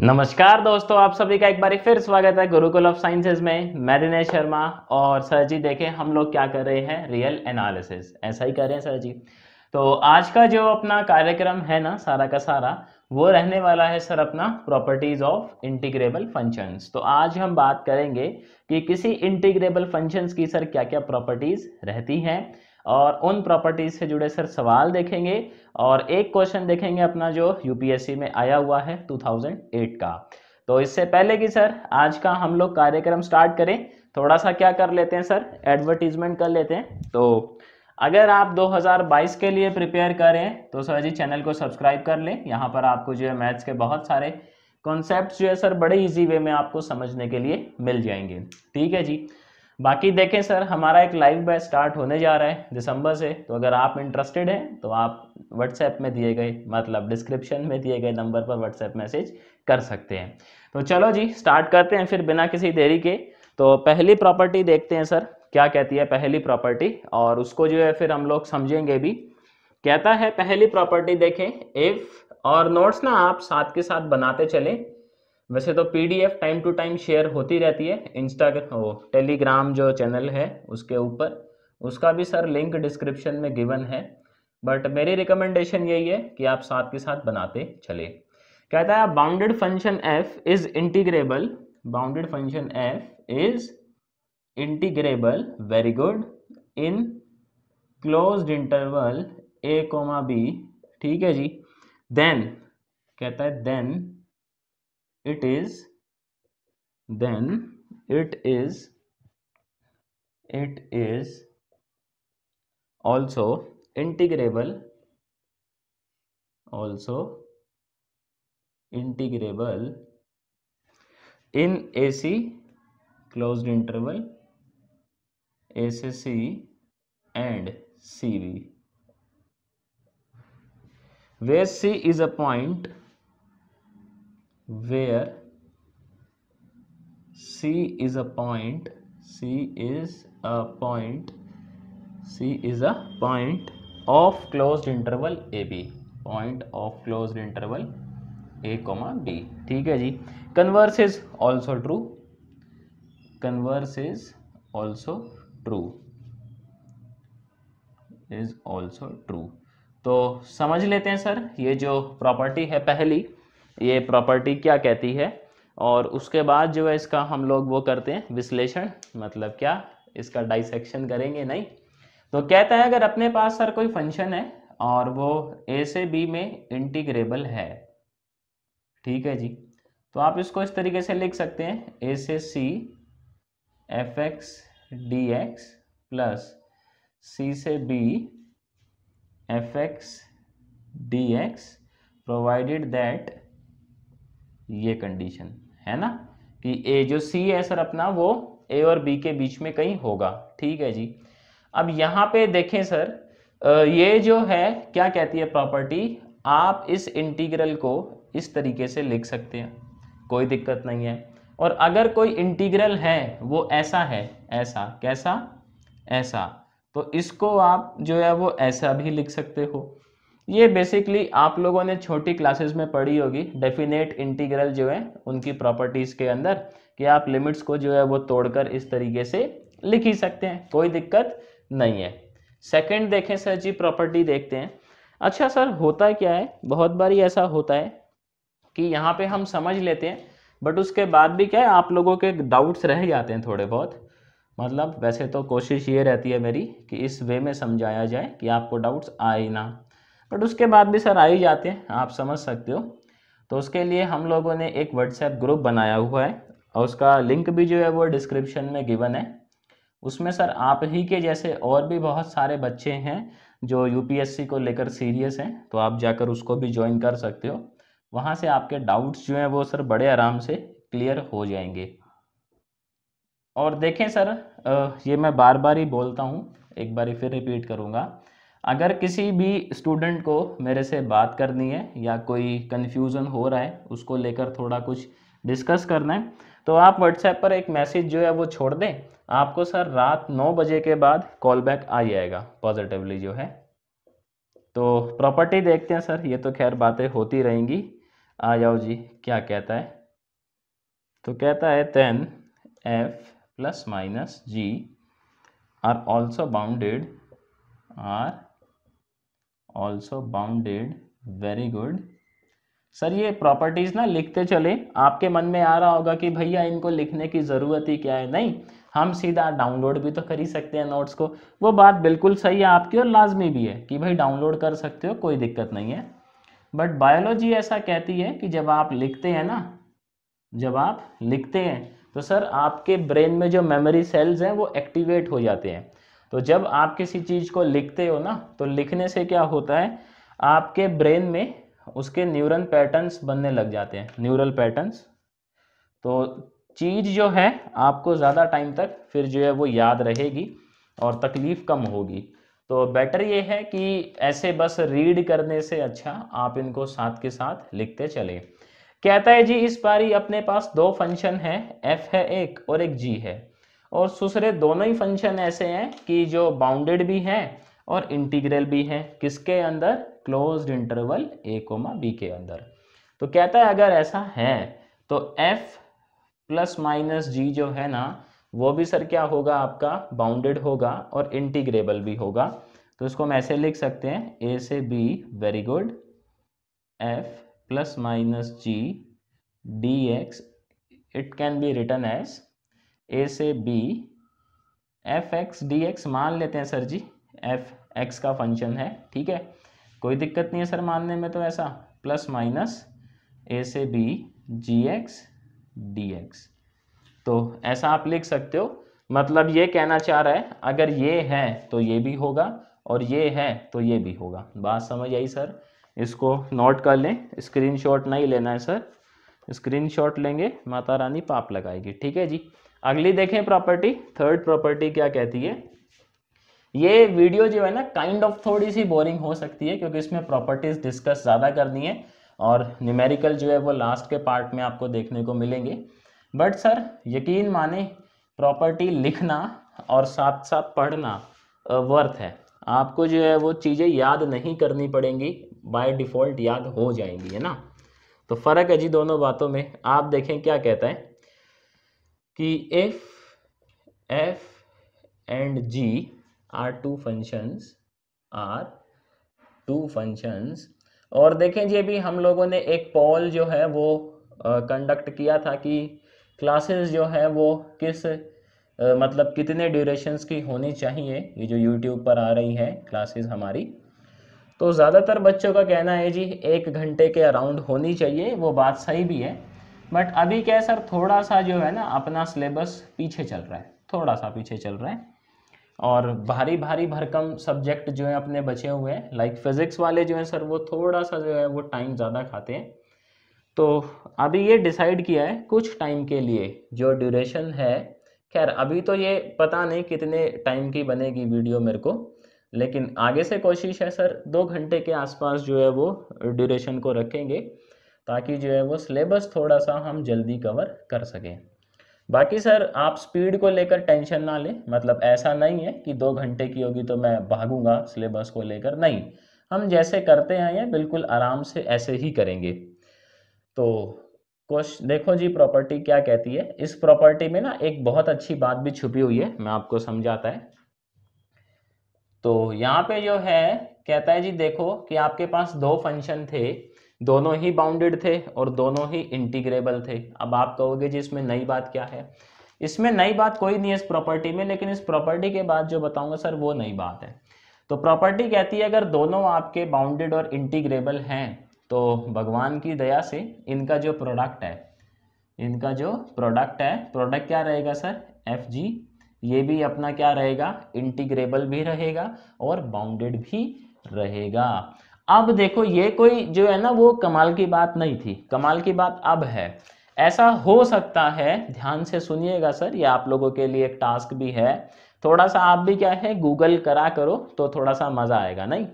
नमस्कार दोस्तों आप सभी का एक बार फिर स्वागत है गुरुकुल ऑफ साइंसेज में मैं दिनेश शर्मा और सर जी देखें हम लोग क्या कर रहे हैं रियल एनालिसिस ऐसा ही कर रहे हैं सर जी तो आज का जो अपना कार्यक्रम है ना सारा का सारा वो रहने वाला है सर अपना प्रॉपर्टीज ऑफ इंटीग्रेबल फंक्शंस तो आज हम बात करेंगे कि किसी इंटीग्रेबल फंक्शंस की सर क्या क्या प्रॉपर्टीज रहती हैं और उन प्रॉपर्टीज़ से जुड़े सर सवाल देखेंगे और एक क्वेश्चन देखेंगे अपना जो यूपीएससी में आया हुआ है 2008 का तो इससे पहले कि सर आज का हम लोग कार्यक्रम स्टार्ट करें थोड़ा सा क्या कर लेते हैं सर एडवर्टीजमेंट कर लेते हैं तो अगर आप 2022 के लिए प्रिपेयर करें तो सर जी चैनल को सब्सक्राइब कर लें यहाँ पर आपको जो है मैथ्स के बहुत सारे कॉन्सेप्ट जो है सर बड़े इजी वे में आपको समझने के लिए मिल जाएंगे ठीक है जी बाकी देखें सर हमारा एक लाइव बैच स्टार्ट होने जा रहा है दिसंबर से तो अगर आप इंटरेस्टेड हैं तो आप व्हाट्सएप में दिए गए मतलब डिस्क्रिप्शन में दिए गए नंबर पर व्हाट्सएप मैसेज कर सकते हैं तो चलो जी स्टार्ट करते हैं फिर बिना किसी देरी के तो पहली प्रॉपर्टी देखते हैं सर क्या कहती है पहली प्रॉपर्टी और उसको जो है फिर हम लोग समझेंगे भी कहता है पहली प्रॉपर्टी देखें इफ़ और नोट्स ना आप साथ के साथ बनाते चलें वैसे तो PDF time to time share होती रहती है इंस्टाग्राम वो टेलीग्राम जो चैनल है उसके ऊपर उसका भी सर लिंक डिस्क्रिप्शन में गिवन है बट मेरी रिकमेंडेशन यही है कि आप साथ के साथ बनाते चले कहता है bounded function f is integrable bounded function f is integrable very good in close interval a comma b ठीक है जी देन कहता है then it is then it is it is also integrable also integrable in AC closed interval ACC and CV where C is a point where c is a point c is a point c is a point of closed interval ab point of closed interval a comma b ठीक है जी converse is also true converse is also true is also true तो समझ लेते हैं sir ये जो property है पहली ये प्रॉपर्टी क्या कहती है और उसके बाद जो है इसका हम लोग वो करते हैं विश्लेषण मतलब क्या इसका डाइसेक्शन करेंगे नहीं तो कहता है अगर अपने पास सर कोई फंक्शन है और वो ए से बी में इंटीग्रेबल है ठीक है जी तो आप इसको इस तरीके से लिख सकते हैं ए से c f x d x plus c से b f x d x provided that ये कंडीशन है ना कि ए जो सी है सर अपना वो ए और बी के बीच में कहीं होगा ठीक है जी अब यहाँ पे देखें सर ये जो है क्या कहती है प्रॉपर्टी आप इस इंटीग्रल को इस तरीके से लिख सकते हैं कोई दिक्कत नहीं है और अगर कोई इंटीग्रल है वो ऐसा है ऐसा कैसा ऐसा तो इसको आप जो है वो ऐसा भी लिख सकते हो ये बेसिकली आप लोगों ने छोटी क्लासेस में पढ़ी होगी डेफिनेट इंटीग्रल जो है उनकी प्रॉपर्टीज़ के अंदर कि आप लिमिट्स को जो है वो तोड़कर इस तरीके से लिख ही सकते हैं कोई दिक्कत नहीं है सेकंड देखें सर जी प्रॉपर्टी देखते हैं अच्छा सर होता क्या है बहुत बारी ऐसा होता है कि यहाँ पे हम समझ लेते हैं बट उसके बाद भी क्या है आप लोगों के डाउट्स रह जाते हैं थोड़े बहुत मतलब वैसे तो कोशिश ये रहती है मेरी कि इस वे में समझाया जाए कि आपको डाउट्स आए ना बट उसके बाद भी सर आ ही जाते हैं आप समझ सकते हो तो उसके लिए हम लोगों ने एक व्हाट्सएप ग्रुप बनाया हुआ है और उसका लिंक भी जो है वो डिस्क्रिप्शन में गिवन है उसमें सर आप ही के जैसे और भी बहुत सारे बच्चे हैं जो यूपीएससी को लेकर सीरियस हैं तो आप जाकर उसको भी ज्वाइन कर सकते हो वहाँ से आपके डाउट्स जो हैं वो सर बड़े आराम से क्लियर हो जाएंगे और देखें सर ये मैं बार बार ही बोलता हूँ एक बार फिर रिपीट करूँगा अगर किसी भी स्टूडेंट को मेरे से बात करनी है या कोई कन्फ्यूज़न हो रहा है उसको लेकर थोड़ा कुछ डिस्कस करना है तो आप व्हाट्सएप पर एक मैसेज जो है वो छोड़ दें आपको सर रात नौ बजे के बाद कॉल बैक आ जाएगा पॉजिटिवली जो है तो प्रॉपर्टी देखते हैं सर ये तो खैर बातें होती रहेंगी आ जाओ जी क्या कहता है तो कहता है then f plus minus g are also bounded are also bounded very good sir ये प्रॉपर्टीज़ ना लिखते चले आपके मन में आ रहा होगा कि भैया इनको लिखने की ज़रूरत ही क्या है नहीं हम सीधा डाउनलोड भी तो कर ही सकते हैं नोट्स को वो बात बिल्कुल सही है आपकी और लाजमी भी है कि भाई डाउनलोड कर सकते हो कोई दिक्कत नहीं है बट बायोलॉजी ऐसा कहती है कि जब आप लिखते हैं ना जब आप लिखते हैं तो सर आपके ब्रेन में जो मेमोरी सेल्स हैं वो एक्टिवेट हो जाते हैं तो जब आप किसी चीज़ को लिखते हो ना तो लिखने से क्या होता है आपके ब्रेन में उसके न्यूरल पैटर्न्स बनने लग जाते हैं न्यूरल पैटर्न्स तो चीज़ जो है आपको ज़्यादा टाइम तक फिर जो है वो याद रहेगी और तकलीफ़ कम होगी तो बेटर ये है कि ऐसे बस रीड करने से अच्छा आप इनको साथ के साथ लिखते चले कहता है जी इस बारी अपने पास दो फंक्शन है एफ है एक और एक जी है और सुसरे दोनों ही फंक्शन ऐसे हैं कि जो बाउंडेड भी हैं और इंटीग्रल भी हैं किसके अंदर close interval a comma b के अंदर तो कहता है अगर ऐसा है तो एफ प्लस माइनस जी जो है ना वो भी सर क्या होगा आपका बाउंडेड होगा और इंटीग्रेबल भी होगा तो इसको हम ऐसे लिख सकते हैं ए से b very good f plus minus g d x it can be return as a से b f x d x मान लेते हैं सर जी एफ एक्स का फंक्शन है ठीक है कोई दिक्कत नहीं है सर मानने में तो ऐसा प्लस माइनस ए से b g x d x तो ऐसा आप लिख सकते हो मतलब ये कहना चाह रहा है अगर ये है तो ये भी होगा और ये है तो ये भी होगा बात समझ आई सर इसको नोट कर लें स्क्रीनशॉट नहीं लेना है सर स्क्रीनशॉट लेंगे माता रानी पाप लगाएगी ठीक है जी अगली देखें प्रॉपर्टी थर्ड प्रॉपर्टी क्या कहती है ये वीडियो जो है ना काइंड ऑफ थोड़ी सी बोरिंग हो सकती है क्योंकि इसमें प्रॉपर्टीज डिस्कस ज़्यादा करनी है और न्यूमेरिकल जो है वो लास्ट के पार्ट में आपको देखने को मिलेंगे बट सर यकीन माने प्रॉपर्टी लिखना और साथ साथ पढ़ना वर्थ है आपको जो है वो चीज़ें याद नहीं करनी पड़ेंगी बाय डिफ़ॉल्ट याद हो जाएंगी है ना तो फ़र्क है जी दोनों बातों में आप देखें क्या कहता है कि f f and g are two functions are two functions और देखें जी अभी हम लोगों ने एक पॉल जो है वो कंडक्ट uh, किया था कि क्लासेस जो है वो किस uh, मतलब कितने ड्यूरेशंस की होनी चाहिए ये जो यूट्यूब पर आ रही है क्लासेस हमारी तो ज़्यादातर बच्चों का कहना है जी एक घंटे के अराउंड होनी चाहिए वो बात सही भी है बट अभी क्या है सर थोड़ा सा जो है ना अपना सिलेबस पीछे चल रहा है थोड़ा सा पीछे चल रहा है और भारी भारी भरकम सब्जेक्ट जो है अपने बचे हुए हैं लाइक फिज़िक्स वाले जो हैं सर वो थोड़ा सा जो है वो टाइम ज़्यादा खाते हैं तो अभी ये डिसाइड किया है कुछ टाइम के लिए जो ड्यूरेशन है खैर अभी तो ये पता नहीं कितने टाइम की बनेगी वीडियो मेरे को लेकिन आगे से कोशिश है सर दो घंटे के आसपास जो है वो ड्यूरेशन को रखेंगे ताकि जो है वो सिलेबस थोड़ा सा हम जल्दी कवर कर सकें बाकी सर आप स्पीड को लेकर टेंशन ना लें मतलब ऐसा नहीं है कि दो घंटे की होगी तो मैं भागूंगा सिलेबस को लेकर नहीं हम जैसे करते हैं ये बिल्कुल आराम से ऐसे ही करेंगे तो कुछ देखो जी प्रॉपर्टी क्या कहती है इस प्रॉपर्टी में ना एक बहुत अच्छी बात भी छुपी हुई है मैं आपको समझाता है तो यहाँ पे जो है कहता है जी देखो कि आपके पास दो फंक्शन थे दोनों ही बाउंडेड थे और दोनों ही इंटीग्रेबल थे अब आप कहोगे जी इसमें नई बात क्या है इसमें नई बात कोई नहीं है इस प्रॉपर्टी में लेकिन इस प्रॉपर्टी के बाद जो बताऊंगा सर वो नई बात है तो प्रॉपर्टी कहती है अगर दोनों आपके बाउंडेड और इंटीग्रेबल हैं तो भगवान की दया से इनका जो प्रोडक्ट है इनका जो प्रोडक्ट है प्रोडक्ट क्या रहेगा सर एफ जी ये भी अपना क्या रहेगा इंटीग्रेबल भी रहेगा और बाउंडेड भी रहेगा अब देखो ये कोई जो है ना वो कमाल की बात नहीं थी कमाल की बात अब है ऐसा हो सकता है ध्यान से सुनिएगा सर ये आप लोगों के लिए एक टास्क भी है थोड़ा सा आप भी क्या है गूगल करा करो तो थोड़ा सा मज़ा आएगा नहीं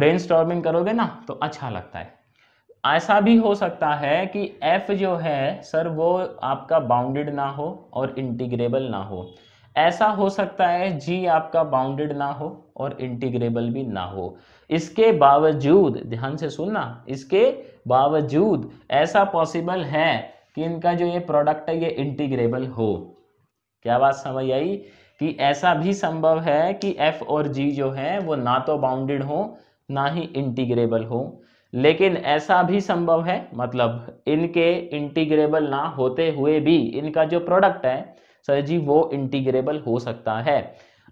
ब्रेन करोगे ना तो अच्छा लगता है ऐसा भी हो सकता है कि एफ जो है सर वो आपका बाउंडेड ना हो और इंटीग्रेबल ना हो ऐसा हो सकता है जी आपका बाउंडेड ना हो और इंटीग्रेबल भी ना हो इसके बावजूद ध्यान से सुनना इसके बावजूद ऐसा पॉसिबल है कि इनका जो ये प्रोडक्ट है ये इंटीग्रेबल हो क्या बात समझ आई कि ऐसा भी संभव है कि एफ और जी जो है वो ना तो बाउंडेड हो ना ही इंटीग्रेबल हो लेकिन ऐसा भी संभव है मतलब इनके इंटीग्रेबल ना होते हुए भी इनका जो प्रोडक्ट है सर जी वो इंटीग्रेबल हो सकता है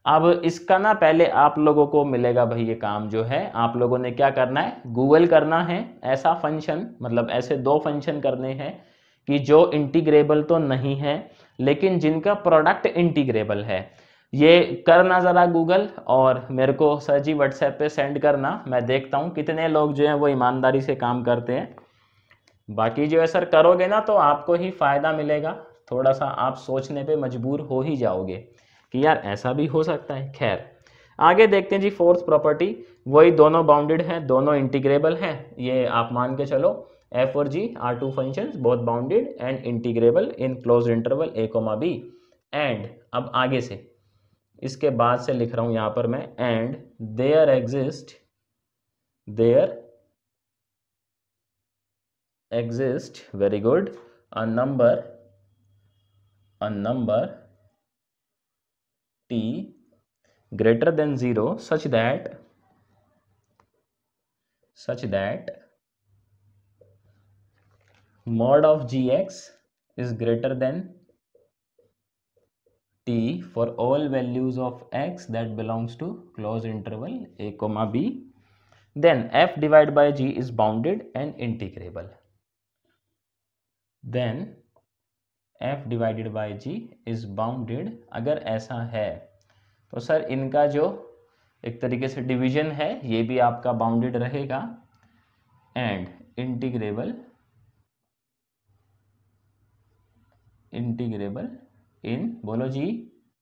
अब इसका ना पहले आप लोगों को मिलेगा भाई ये काम जो है आप लोगों ने क्या करना है गूगल करना है ऐसा फंक्शन मतलब ऐसे दो फंक्शन करने हैं कि जो इंटीग्रेबल तो नहीं है लेकिन जिनका प्रोडक्ट इंटीग्रेबल है ये करना ज़रा गूगल और मेरे को सर जी व्हाट्सएप पे सेंड करना मैं देखता हूँ कितने लोग जो हैं वो ईमानदारी से काम करते हैं बाकी जो है सर करोगे ना तो आपको ही फ़ायदा मिलेगा थोड़ा सा आप सोचने पे मजबूर हो ही जाओगे कि यार ऐसा भी हो सकता है खैर आगे देखते हैं जी फोर्थ प्रॉपर्टी वही दोनों बाउंडेड हैं दोनों इंटीग्रेबल हैं ये आप मान के चलो एफ और जी आर टू फंक्शन बहुत bounded and integrable in close interval a comma b and अब आगे से इसके बाद से लिख रहा हूँ यहाँ पर मैं and there exist there exist very good a number a number t greater than 0 such that such that mod of gx is greater than t for all values of x that belongs to closed interval a comma b then f divided by g is bounded and integrable then f divided by g is bounded अगर ऐसा है तो sir इनका जो एक तरीके से division है ये भी आपका बाउंडेड रहेगा एंड इंटीग्रेबल इंटीग्रेबल इन बोलो जी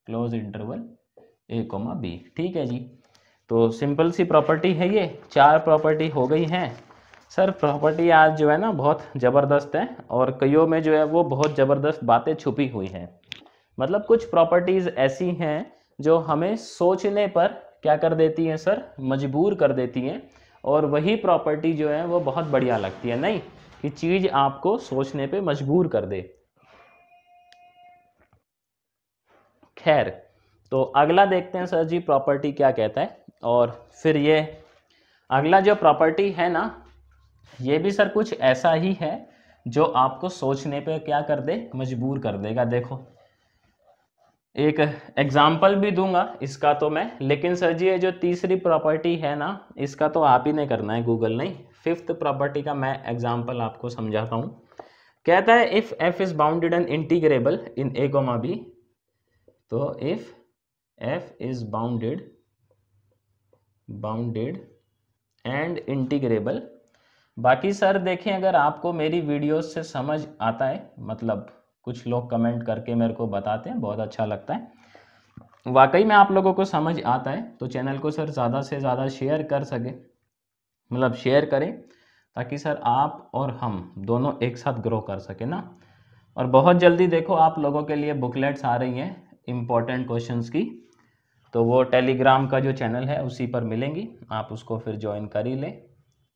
close interval a comma b ठीक है जी तो सिंपल सी प्रॉपर्टी है ये चार प्रॉपर्टी हो गई हैं सर प्रॉपर्टी आज जो है ना बहुत ज़बरदस्त है और कईयों में जो है वो बहुत ज़बरदस्त बातें छुपी हुई हैं मतलब कुछ प्रॉपर्टीज़ ऐसी हैं जो हमें सोचने पर क्या कर देती हैं सर मजबूर कर देती हैं और वही प्रॉपर्टी जो है वो बहुत बढ़िया लगती है नहीं कि चीज़ आपको सोचने पर मजबूर कर दे खैर तो अगला देखते हैं सर जी प्रॉपर्टी क्या कहता है और फिर ये अगला जो प्रॉपर्टी है ना ये भी सर कुछ ऐसा ही है जो आपको सोचने पे क्या कर दे मजबूर कर देगा देखो एक एग्जाम्पल भी दूंगा इसका तो मैं लेकिन सर जी ये जो तीसरी प्रॉपर्टी है ना इसका तो आप ही ने करना है गूगल नहीं फिफ्थ प्रॉपर्टी का मैं एग्जाम्पल आपको समझाता हूँ कहता है if f is bounded and integrable in a comma b तो if f is bounded bounded and integrable बाकी सर देखें अगर आपको मेरी वीडियोस से समझ आता है मतलब कुछ लोग कमेंट करके मेरे को बताते हैं बहुत अच्छा लगता है वाकई में आप लोगों को समझ आता है तो चैनल को सर ज़्यादा से ज़्यादा शेयर कर सके मतलब शेयर करें ताकि सर आप और हम दोनों एक साथ ग्रो कर सकें ना और बहुत जल्दी देखो आप लोगों के लिए बुकलेट्स आ रही हैं इम्पॉर्टेंट क्वेश्चंस की तो वो टेलीग्राम का जो चैनल है उसी पर मिलेंगी आप उसको फिर ज्वाइन कर ही लें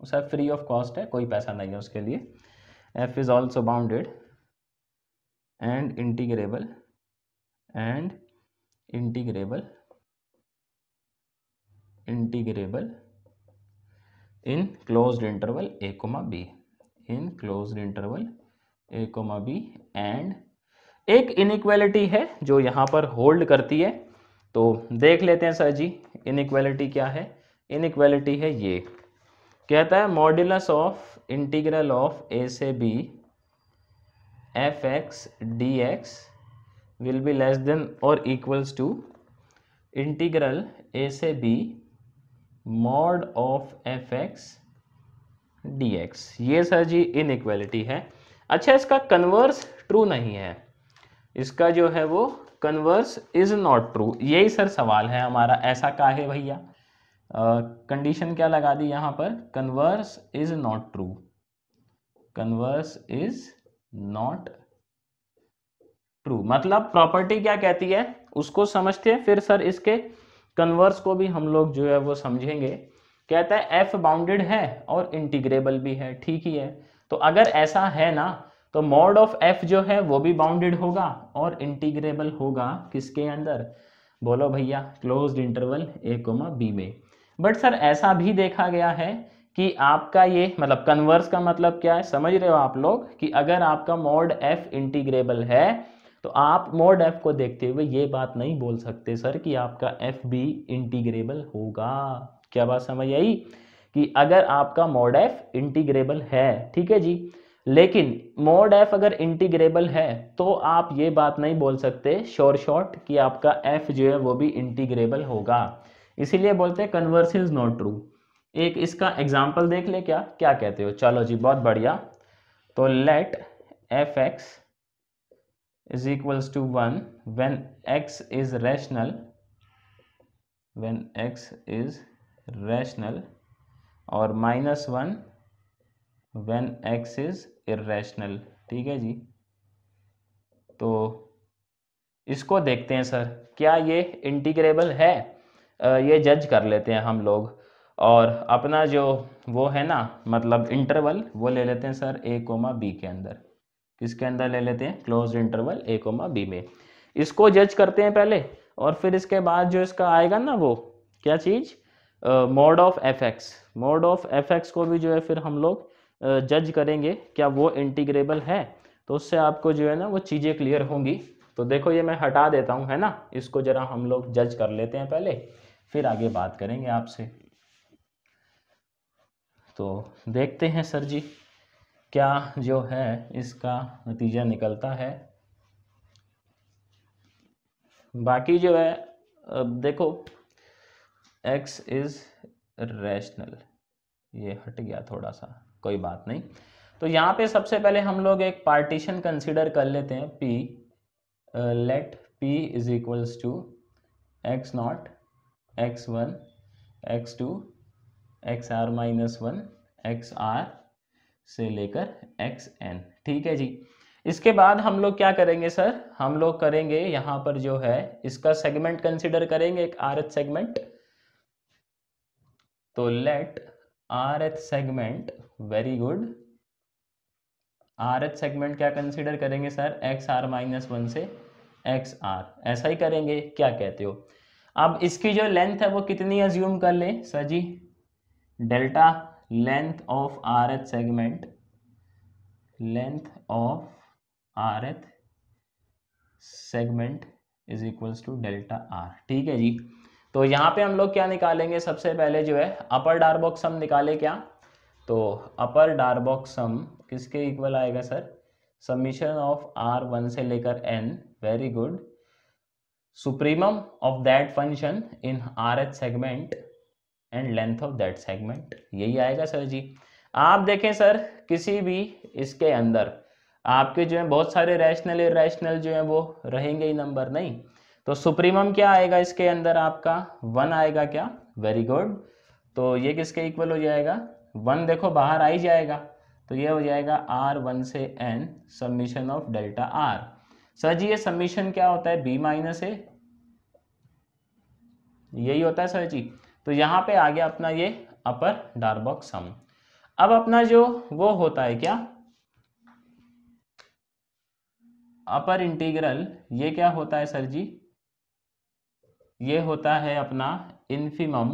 सर फ्री ऑफ कॉस्ट है कोई पैसा नहीं है उसके लिए f is also bounded and integrable and integrable integrable in close interval a comma b in close interval a comma b and एक इनक्वेलिटी है जो यहाँ पर होल्ड करती है तो देख लेते हैं सर जी इनक्वेलिटी क्या है इनक्वेलिटी है ये कहता है modulus of integral of a से b f x d x will be less than और इक्वल्स टू इंटीग्रल ए से b mod of f x d x ये सर जी इनक्वलिटी है अच्छा इसका कन्वर्स ट्रू नहीं है इसका जो है वो कन्वर्स इज नॉट ट्रू यही सर सवाल है हमारा ऐसा का है भैया कंडीशन uh, क्या लगा दी यहां पर converse is not true converse is not true मतलब प्रॉपर्टी क्या कहती है उसको समझते हैं फिर सर इसके कन्वर्स को भी हम लोग जो है वो समझेंगे कहता है एफ बाउंडेड है और इंटीग्रेबल भी है ठीक ही है तो अगर ऐसा है ना तो मॉड ऑफ एफ जो है वो भी बाउंडेड होगा और इंटीग्रेबल होगा किसके अंदर बोलो भैया closed interval a comma b में बट सर ऐसा भी देखा गया है कि आपका ये मतलब कन्वर्स का मतलब क्या है समझ रहे हो आप लोग कि अगर आपका मोड एफ इंटीग्रेबल है तो आप मोड एफ को देखते हुए ये बात नहीं बोल सकते सर कि आपका एफ भी इंटीग्रेबल होगा क्या बात समझ आई कि अगर आपका मोड एफ इंटीग्रेबल है ठीक है जी लेकिन मोड एफ अगर इंटीग्रेबल है तो आप ये बात नहीं बोल सकते शोर शॉर्ट कि आपका एफ जो है वो भी इंटीग्रेबल होगा इसीलिए बोलते हैं कन्वर्स इज नॉट ट्रू एक इसका एग्जाम्पल देख ले क्या क्या कहते हो चलो जी बहुत बढ़िया तो let f x is equals to one when x is rational when x is rational और minus one when x is irrational ठीक है जी तो इसको देखते हैं सर क्या ये इंटीग्रेबल है ये जज कर लेते हैं हम लोग और अपना जो वो है ना मतलब इंटरवल वो ले लेते हैं सर ए कोमा बी के अंदर किसके अंदर ले लेते हैं close interval a comma b में इसको जज करते हैं पहले और फिर इसके बाद जो इसका आएगा ना वो क्या चीज़ mod of f x mod of f x को भी जो है फिर हम लोग जज uh, करेंगे क्या वो इंटीग्रेबल है तो उससे आपको जो है ना वो चीज़ें क्लियर होंगी तो देखो ये मैं हटा देता हूँ है ना इसको ज़रा हम लोग जज कर लेते हैं पहले फिर आगे बात करेंगे आपसे तो देखते हैं सर जी क्या जो है इसका नतीजा निकलता है बाकी जो है अब देखो x इज़ रैशनल ये हट गया थोड़ा सा कोई बात नहीं तो यहाँ पे सबसे पहले हम लोग एक पार्टीशन कंसिडर कर लेते हैं p let uh, p is equals to x naught x one x two x r minus one x r से लेकर एक्स एन ठीक है जी इसके बाद हम लोग क्या करेंगे सर हम लोग करेंगे यहां पर जो है इसका सेगमेंट कंसिडर करेंगे एक आर सेगमेंट तो let r h segment very good r h segment क्या कंसिडर करेंगे sir x r minus one से एक्स आर ऐसा ही करेंगे क्या कहते हो अब इसकी जो लेंथ है वो कितनी अज्यूम कर ले सर जी delta length of r th segment length of r th segment is equals to delta r ठीक है जी तो यहाँ पे हम लोग क्या निकालेंगे सबसे पहले जो है अपर डारबॉक हम निकाले क्या तो अपर डारबॉक हम किसके इक्वल आएगा sir summation of r one से लेकर n very good supremum of that function in RH segment and length of that segment यही आएगा सर जी आप देखें सर किसी भी इसके अंदर आपके जो है बहुत सारे रैशनल इेशनल जो है वो रहेंगे ही नंबर नहीं तो सुप्रीमम क्या आएगा इसके अंदर आपका वन आएगा क्या वेरी गुड तो ये किसके इक्वल हो जाएगा वन देखो बाहर आ ही जाएगा तो ये हो जाएगा आर वन से n summation of delta r sir जी ये समीशन क्या होता है बी माइनस ए यही होता है सर जी तो यहाँ पे आ गया अपना ये अपर डार्बॉक सम अब अपना जो वो होता है क्या अपर इंटीग्रल ये क्या होता है सर जी ये होता है अपना इन्फिमम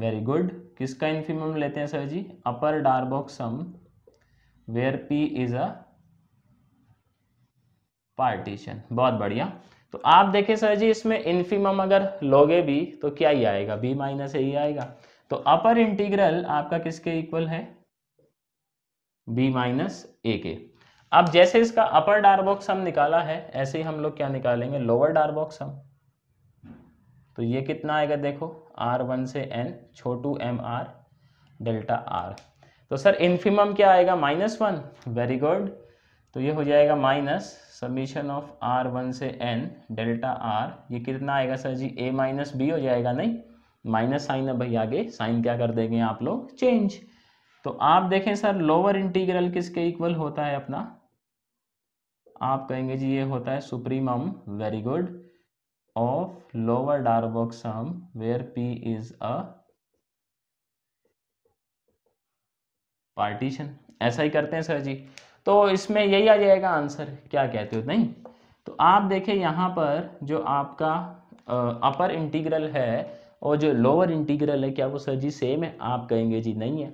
वेरी गुड किसका इन्फिमम लेते हैं सर जी upper Darboux sum where p is a partition बहुत बढ़िया तो आप देखें सर जी इसमें इन्फीमम अगर लोगे भी तो क्या ही आएगा बी माइनस ए आएगा तो अपर इंटीग्रल आपका किसके इक्वल है बी माइनस ए के अब जैसे इसका अपर डार्बॉक्स हम निकाला है ऐसे ही हम लोग क्या निकालेंगे लोअर डार्बॉक्स हम तो ये कितना आएगा देखो आर वन से एन छोटू एम आर डेल्टा आर तो सर इन्फीमम क्या आएगा माइनस वन वेरी गुड तो ये हो जाएगा minus summation of r one से एन डेल्टा आर ये कितना आएगा सर जी ए माइनस बी हो जाएगा नहीं माइनस साइन है भाई आगे साइन क्या कर देंगे आप लोग चेंज तो आप देखें सर लोअर इंटीग्रल किसके इक्वल होता है अपना आप कहेंगे जी ये होता है supremum very good of lower Darboux sum where p is a partition ऐसा ही करते हैं सर जी तो इसमें यही आ जाएगा आंसर क्या कहते हो नहीं तो आप देखें यहाँ पर जो आपका अपर इंटीग्रल है और जो लोअर इंटीग्रल है क्या वो सर जी सेम है आप कहेंगे जी नहीं है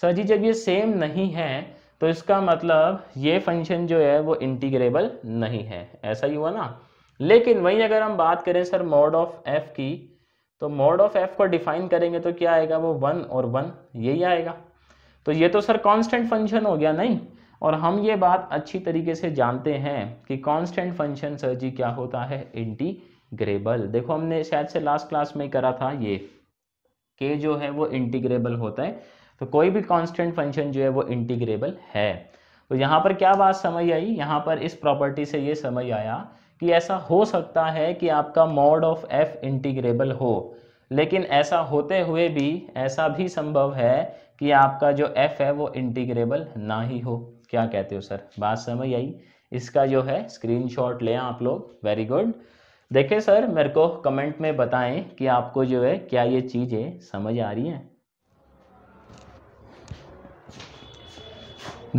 सर जी जब ये सेम नहीं है तो इसका मतलब ये फंक्शन जो है वो इंटीग्रेबल नहीं है ऐसा ही हुआ ना लेकिन वहीं अगर हम बात करें सर मोड ऑफ एफ की तो मोड ऑफ एफ को डिफाइन करेंगे तो क्या आएगा वो वन और वन यही आएगा तो ये तो सर कांस्टेंट फंक्शन हो गया नहीं और हम ये बात अच्छी तरीके से जानते हैं कि कांस्टेंट फंक्शन सर जी क्या होता है इंटीग्रेबल देखो हमने शायद से लास्ट क्लास में करा था ये के जो है वो इंटीग्रेबल होता है तो कोई भी कांस्टेंट फंक्शन जो है वो इंटीग्रेबल है तो यहाँ पर क्या बात समझ आई यहाँ पर इस प्रॉपर्टी से ये समझ आया कि ऐसा हो सकता है कि आपका मॉड ऑफ एफ इंटीग्रेबल हो लेकिन ऐसा होते हुए भी ऐसा भी संभव है कि आपका जो एफ है वो इंटीग्रेबल ना ही हो क्या कहते हो सर बात समझ आई इसका जो है स्क्रीनशॉट ले आप लोग वेरी गुड देखें सर मेरे को कमेंट में बताएं कि आपको जो है क्या ये चीज़ें समझ आ रही हैं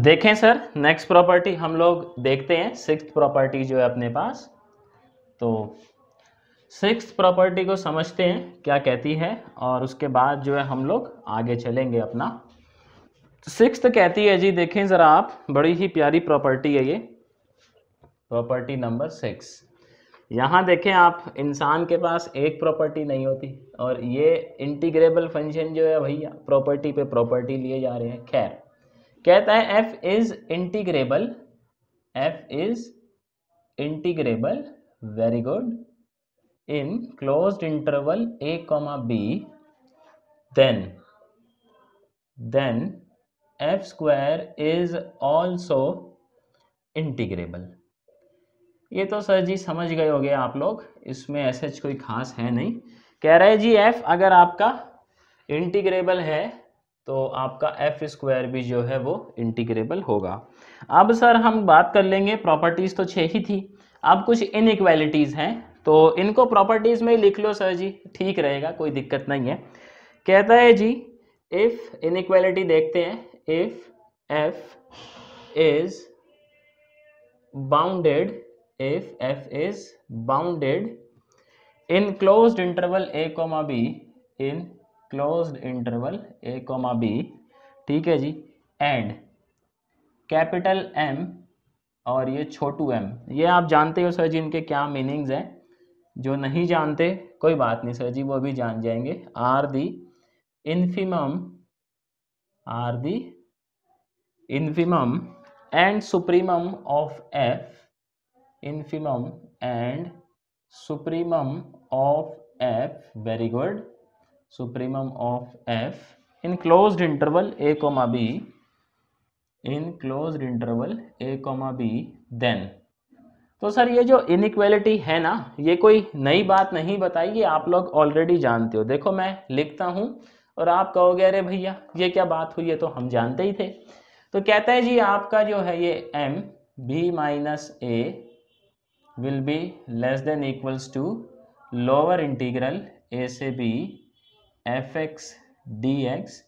देखें सर नेक्स्ट प्रॉपर्टी हम लोग देखते हैं सिक्स प्रॉपर्टी जो है अपने पास तो सिक्स प्रॉपर्टी को समझते हैं क्या कहती है और उसके बाद जो है हम लोग आगे चलेंगे अपना सिक्स तो कहती है जी देखें ज़रा आप बड़ी ही प्यारी प्रॉपर्टी है ये प्रॉपर्टी नंबर सिक्स यहाँ देखें आप इंसान के पास एक प्रॉपर्टी नहीं होती और ये इंटीग्रेबल फंक्शन जो है भैया प्रॉपर्टी पे प्रॉपर्टी लिए जा रहे हैं खैर कहता है f is integrable f is integrable very good in close interval a comma b then then f square is also integrable ये तो सर जी समझ गए गए आप लोग इसमें ऐसे कोई खास है नहीं कह रहे जी एफ अगर आपका इंटीग्रेबल है तो आपका एफ स्क्वायर भी जो है वो इंटीग्रेबल होगा अब सर हम बात कर लेंगे प्रॉपर्टीज़ तो छः ही थी अब कुछ इनक्वालिटीज़ हैं तो इनको प्रॉपर्टीज़ में लिख लो सर जी ठीक रहेगा कोई दिक्कत नहीं है कहता है जी इफ़ इनक्वालिटी देखते हैं if f is bounded if f is bounded in closed interval a comma b in closed interval a comma b ठीक है जी एंड कैपिटल एम और ये छोटू एम ये आप जानते हो सर जी इनके क्या मीनिंग्स हैं जो नहीं जानते कोई बात नहीं सर जी वो भी जान जाएंगे are the infimum are the infimum and supremum of f infimum and supremum of f very good supremum of f in closed interval a comma b in closed interval a comma b then तो sir ये जो inequality है ना ये कोई नई बात नहीं बताई ये आप लोग ऑलरेडी जानते हो देखो मैं लिखता हूँ और आप कहोगे अरे भैया ये क्या बात हुई है तो हम जानते ही थे तो कहता है जी आपका जो है ये m b minus a will be less than equals to lower integral a से b f x d x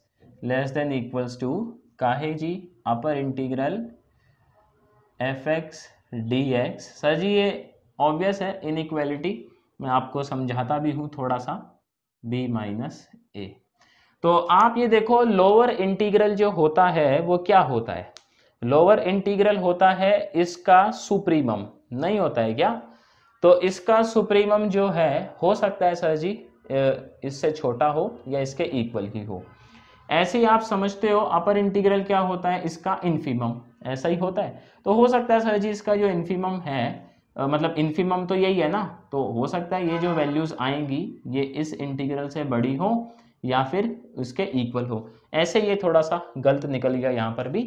less than equals to काहे जी upper integral f x d x sir जी ये ऑब्वियस है इनक्वालिटी मैं आपको समझाता भी हूँ थोड़ा सा बी माइनस ए तो आप ये देखो लोअर इंटीग्रल जो होता है वो क्या होता है लोअर इंटीग्रल होता है इसका सुप्रीमम नहीं होता है क्या तो इसका सुप्रीमम जो है हो सकता है सर जी इससे छोटा हो या इसके इक्वल ही हो ऐसे ही आप समझते हो अपर इंटीग्रल क्या होता है इसका इन्फीमम ऐसा ही होता है तो हो सकता है सर जी इसका जो इन्फीमम है आ, मतलब इन्फीमम तो यही है ना तो हो सकता है ये जो वैल्यूज़ आएंगी ये इस इंटीग्रल से बड़ी हो या फिर उसके इक्वल हो ऐसे ये थोड़ा सा गलत निकल गया यहाँ पर भी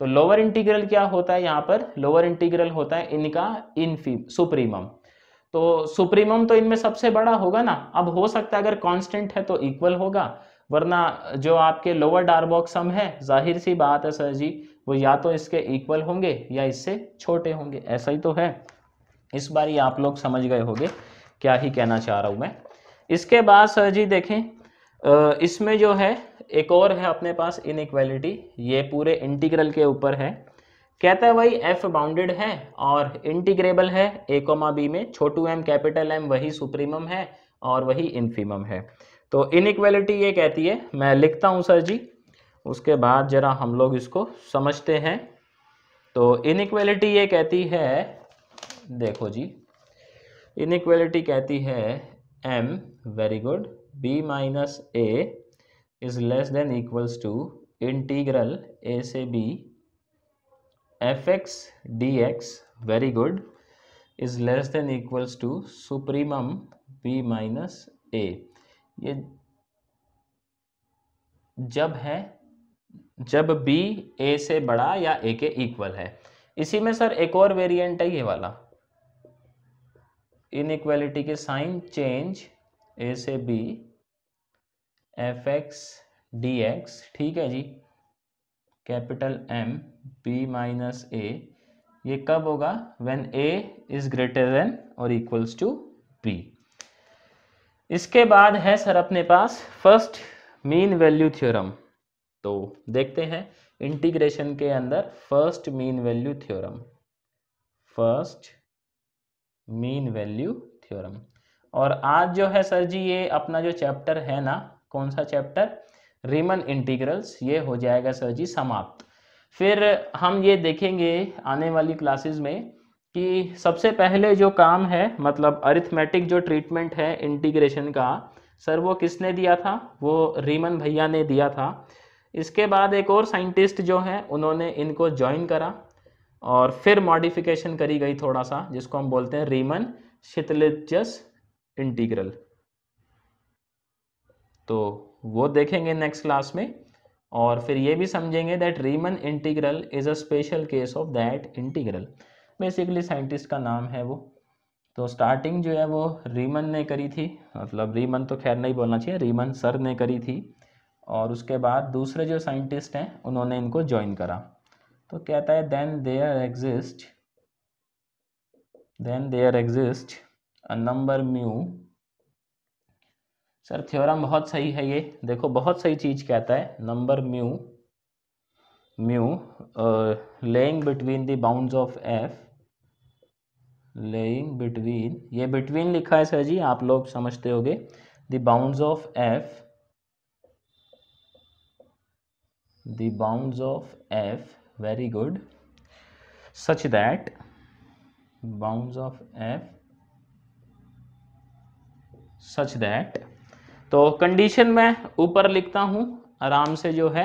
तो लोअर इंटीग्रल क्या होता है यहाँ पर लोअर इंटीग्रल होता है इनका इनफी सुप्रीमम तो सुप्रीमम तो इनमें सबसे बड़ा होगा ना अब हो सकता है अगर कांस्टेंट है तो इक्वल होगा वरना जो आपके लोअर डार्बॉक है जाहिर सी बात है सर जी वो या तो इसके इक्वल होंगे या इससे छोटे होंगे ऐसा ही तो है इस बार ये आप लोग समझ गए होंगे क्या ही कहना चाह रहा हूँ मैं इसके बाद सर जी देखें इसमें जो है एक और है अपने पास इन ये पूरे इंटीग्रल के ऊपर है कहता है भाई एफ बाउंडेड है और इंटीग्रेबल है ए कोमा बी में छोटू एम कैपिटल एम वही सुप्रीमम है और वही इन्फीमम है तो इन ये कहती है मैं लिखता हूँ सर जी उसके बाद ज़रा हम लोग इसको समझते हैं तो इन ये कहती है देखो जी इन कहती है m very good b minus a is less than equals to integral a से b f x d x very good is less than equals to supremum b minus a ये जब है जब b a से बड़ा या a के equal है इसी में सर एक और वेरिएंट है ये वाला इनइक्वालिटी के साइन चेंज a से b f x d x ठीक है जी capital M b minus a ये कब होगा when a is greater than और इक्वल्स टू बी इसके बाद है सर अपने पास फर्स्ट मीन वैल्यू थ्योरम तो देखते हैं इंटीग्रेशन के अंदर first mean value theorem first mean value theorem और आज जो है सर जी ये अपना जो चैप्टर है ना कौन सा चैप्टर रीमन इंटीग्रल्स ये हो जाएगा सर जी समाप्त फिर हम ये देखेंगे आने वाली क्लासेस में कि सबसे पहले जो काम है मतलब अरिथमेटिक जो ट्रीटमेंट है इंटीग्रेशन का सर वो किसने दिया था वो रीमन भैया ने दिया था इसके बाद एक और साइंटिस्ट जो हैं उन्होंने इनको ज्वाइन करा और फिर मॉडिफिकेशन करी गई थोड़ा सा जिसको हम बोलते हैं रीमन शितलिजस इंटीग्रल तो वो देखेंगे नेक्स्ट क्लास में और फिर ये भी समझेंगे that Riemann integral is a special case of that integral basically scientist का नाम है वो तो स्टार्टिंग जो है वो रीमन ने करी थी मतलब रीमन तो खैर नहीं बोलना चाहिए रीमन सर ने करी थी और उसके बाद दूसरे जो साइंटिस्ट हैं उन्होंने इनको ज्वाइन करा तो कहता है then there exist then there exist a number mu sir theorem बहुत सही है ये देखो बहुत सही चीज़ कहता है number mu mu lying between the bounds of f lying between ये बिटवीन लिखा है सर जी आप लोग समझते होंगे the bounds of f the bounds of f very good such that bounds of f such that तो कंडीशन में ऊपर लिखता हूँ आराम से जो है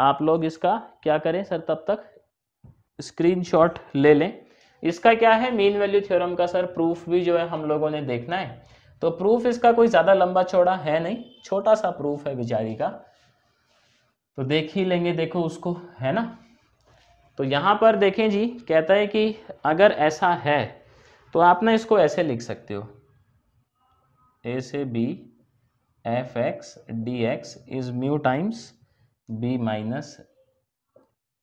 आप लोग इसका क्या करें सर तब तक स्क्रीनशॉट ले लें इसका क्या है मीन वैल्यू थ्योरम का सर प्रूफ भी जो है हम लोगों ने देखना है तो प्रूफ इसका कोई ज़्यादा लंबा चौड़ा है नहीं छोटा सा प्रूफ है बिचारी का तो देख ही लेंगे देखो उसको है ना तो यहाँ पर देखें जी कहता है कि अगर ऐसा है तो आप ना इसको ऐसे लिख सकते हो ए से b f x d x is mu times b minus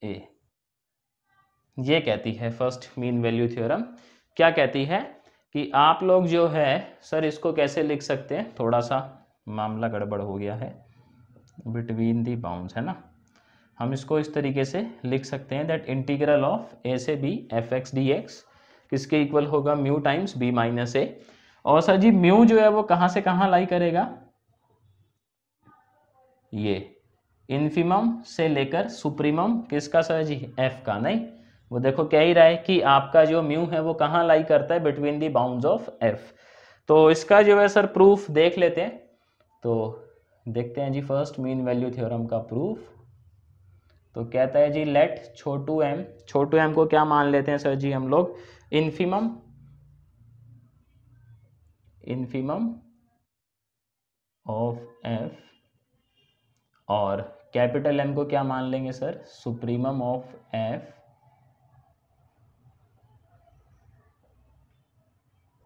a ये कहती है फर्स्ट मीन वैल्यू थ्योरम क्या कहती है कि आप लोग जो है सर इसको कैसे लिख सकते हैं थोड़ा सा मामला गड़बड़ हो गया है बिटवीन दी बाउंड है ना हम इसको इस तरीके से लिख सकते हैं दैट इंटीग्रल ऑफ ए से b f x d x किसके इक्वल होगा mu times b minus a और सर जी म्यू जो है वो कहाँ से कहाँ लाई करेगा ये इन्फिमम से लेकर सुप्रीमम किसका सर जी एफ का नहीं वो देखो क्या ही रहा है कि आपका जो म्यू है वो कहाँ लाई करता है between the bound of f तो इसका जो है सर प्रूफ देख लेते हैं तो देखते हैं जी फर्स्ट मीन वैल्यू थ्योरम का प्रूफ तो कहता है जी लेट छोटू एम छोटू एम को क्या मान लेते हैं सर जी हम लोग इन्फिमम इन्फिमम ऑफ एफ और कैपिटल एम को क्या मान लेंगे सर सुप्रीमम ऑफ एफ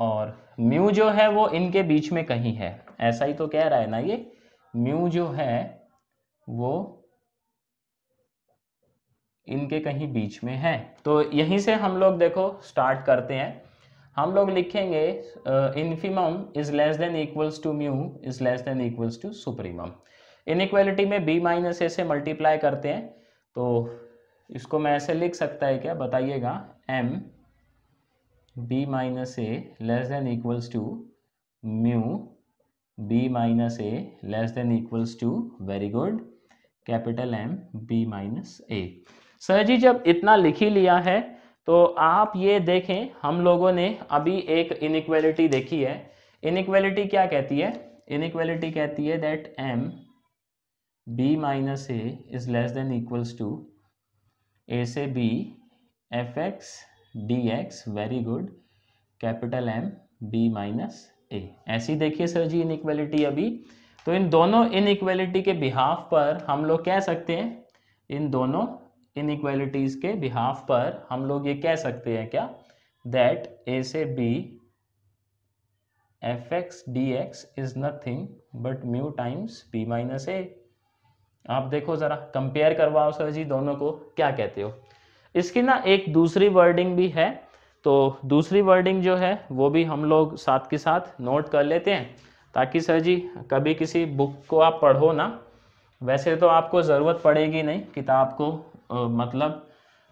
और म्यू जो है वो इनके बीच में कहीं है ऐसा ही तो कह रहा है ना ये म्यू जो है वो इनके कहीं बीच में है तो यहीं से हम लोग देखो स्टार्ट करते हैं हम लोग लिखेंगे infimum is less than equals to mu is less than equals to supremum inequality में बी माइनस ए से मल्टीप्लाई करते हैं तो इसको मैं ऐसे लिख सकता है क्या बताइएगा m b minus a less than equals to mu b minus a less than equals to very good capital M b minus a sir जी जब इतना लिख ही लिया है तो आप ये देखें हम लोगों ने अभी एक इनक्वेलिटी देखी है इनक्वेलिटी क्या कहती है इनक्वेलिटी कहती है that m b minus a is less than equals to a से b f x d x very good capital M b minus a ऐसी देखिए सर जी इनक्वलिटी अभी तो इन दोनों इनक्वलिटी के बिहाफ पर हम लोग कह सकते हैं इन दोनों इनक्वलिटीज़ के बिहाफ पर हम लोग ये कह सकते हैं क्या दैट ए से b f x d x is nothing but mu times b minus a आप देखो ज़रा कंपेयर करवाओ सर जी दोनों को क्या कहते हो इसकी ना एक दूसरी वर्डिंग भी है तो दूसरी वर्डिंग जो है वो भी हम लोग साथ के साथ नोट कर लेते हैं ताकि सर जी कभी किसी बुक को आप पढ़ो ना वैसे तो आपको ज़रूरत पड़ेगी नहीं किताब को आ, मतलब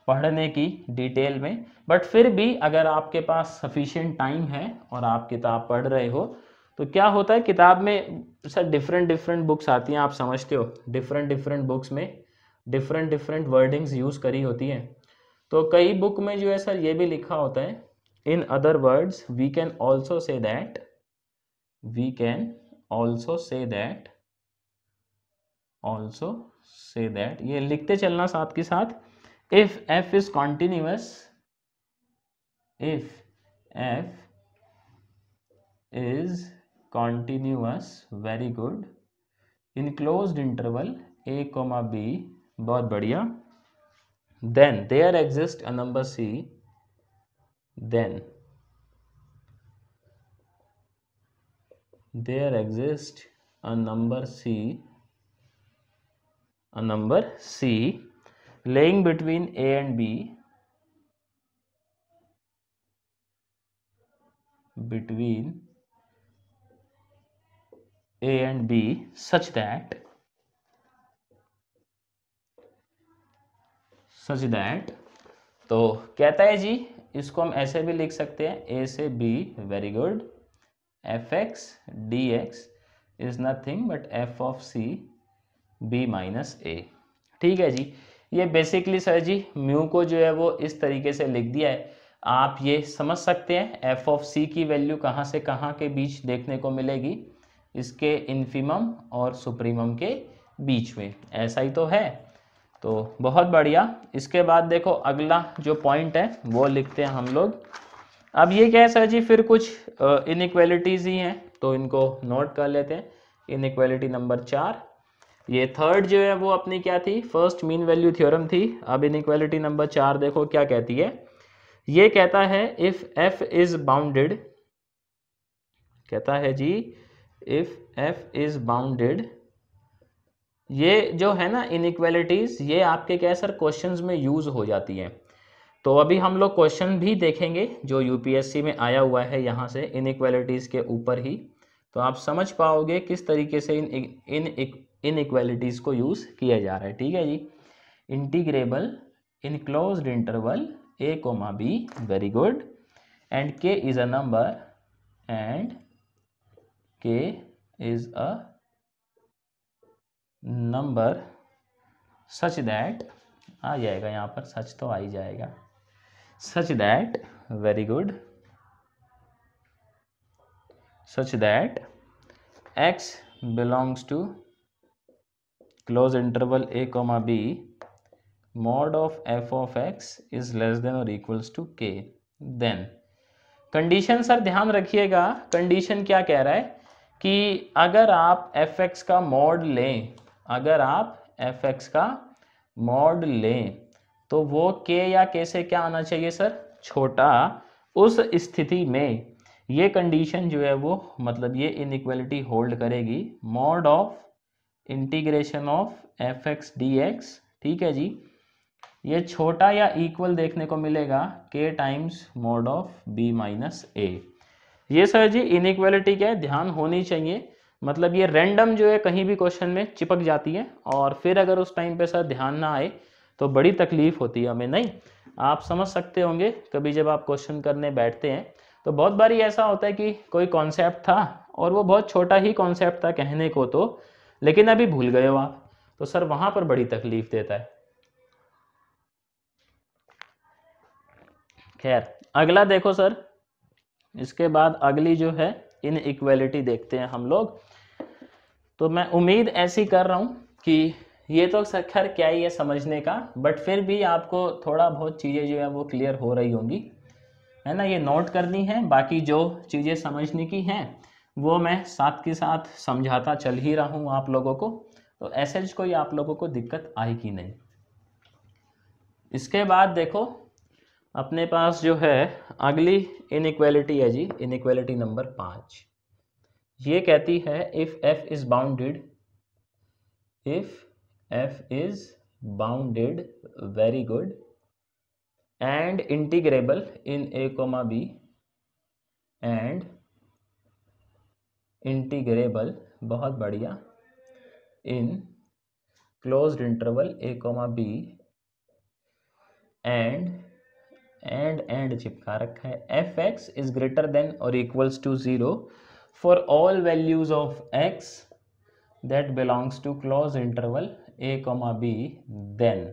पढ़ने की डिटेल में बट फिर भी अगर आपके पास सफिशेंट टाइम है और आप किताब पढ़ रहे हो तो क्या होता है किताब में सर डिफरेंट डिफरेंट बुक्स आती हैं आप समझते हो डिफरेंट डिफरेंट बुक्स में डिफरेंट डिफरेंट वर्डिंग्स यूज़ करी होती हैं तो कई बुक में जो है सर ये भी लिखा होता है in other words we can also say that we can also say that also say that ये लिखते चलना साथ के साथ if f is continuous if f is continuous very good in closed interval a comma b बहुत बढ़िया then there exists a number c then there exists a number c a number c laying between a and b between a and b such that such that तो कहता है जी इसको हम ऐसे भी लिख सकते हैं ए से b very good f x d x is nothing but f of c b minus a ठीक है जी ये बेसिकली सर जी म्यू को जो है वो इस तरीके से लिख दिया है आप ये समझ सकते हैं एफ ऑफ सी की वैल्यू कहाँ से कहाँ के बीच देखने को मिलेगी इसके इन्फिमम और सुप्रीमम के बीच में ऐसा ही तो है तो बहुत बढ़िया इसके बाद देखो अगला जो पॉइंट है वो लिखते हैं हम लोग अब ये क्या है सर जी फिर कुछ इनक्वेलिटीज़ ही हैं तो इनको नोट कर लेते हैं इनक्वेलिटी नंबर चार ये थर्ड जो है वो अपनी क्या थी फर्स्ट मीन वैल्यू थ्योरम थी अब इनक्वेलिटी नंबर चार देखो क्या कहती है ये कहता है इफ़ एफ इज़ बाउंडेड कहता है जी इफ़ एफ इज़ बाउंडेड ये जो है ना इनक्वेलिटीज़ ये आपके क्या सर क्वेश्चंस में यूज़ हो जाती हैं तो अभी हम लोग क्वेश्चन भी देखेंगे जो यूपीएससी में आया हुआ है यहाँ से इनक्वेलिटीज़ के ऊपर ही तो आप समझ पाओगे किस तरीके से इन इन इनक्वेलिटीज़ को यूज़ किया जा रहा है ठीक है जी integrable in close interval a comma b very good and k is a number and k is a number such that आ जाएगा यहाँ पर सच तो आ ही जाएगा such that very good such that x belongs to close interval a comma b mod of f of x is less than और equals to k then condition sir ध्यान रखिएगा कंडीशन क्या कह रहा है कि अगर आप एफ एक्स का मॉड लें अगर आप एफ एक्स का मॉड लें तो वो के या के से क्या आना चाहिए सर छोटा उस स्थिति में ये कंडीशन जो है वो मतलब ये इनक्वलिटी होल्ड करेगी mod of integration of f x d x ठीक है जी ये छोटा या इक्वल देखने को मिलेगा k times mod of b minus a ये सर जी इनक्वालिटी क्या है ध्यान होनी चाहिए मतलब ये रैंडम जो है कहीं भी क्वेश्चन में चिपक जाती है और फिर अगर उस टाइम पे सर ध्यान ना आए तो बड़ी तकलीफ होती है हमें नहीं आप समझ सकते होंगे कभी जब आप क्वेश्चन करने बैठते हैं तो बहुत बार ऐसा होता है कि कोई कॉन्सेप्ट था और वो बहुत छोटा ही कॉन्सेप्ट था कहने को तो लेकिन अभी भूल गए हो आप तो सर वहाँ पर बड़ी तकलीफ देता है खैर अगला देखो सर इसके बाद अगली जो है इन इक्वेलिटी देखते हैं हम लोग तो मैं उम्मीद ऐसी कर रहा हूँ कि ये तो खैर क्या ही है समझने का बट फिर भी आपको थोड़ा बहुत चीज़ें जो है वो क्लियर हो रही होंगी है ना ये नोट करनी है बाकी जो चीज़ें समझने की हैं वो मैं साथ के साथ समझाता चल ही रहा हूँ आप लोगों को तो ऐसे कोई आप लोगों को दिक्कत आएगी नहीं इसके बाद देखो अपने पास जो है अगली इनक्वेलिटी है जी इनक्वेलिटी नंबर पाँच ये कहती है if f is bounded if f is bounded very good and integrable in a comma b and integrable बहुत बढ़िया in close interval a comma b and and and चिपका रखा है f x is greater than और equals to zero for all values of x that belongs to close interval a comma b then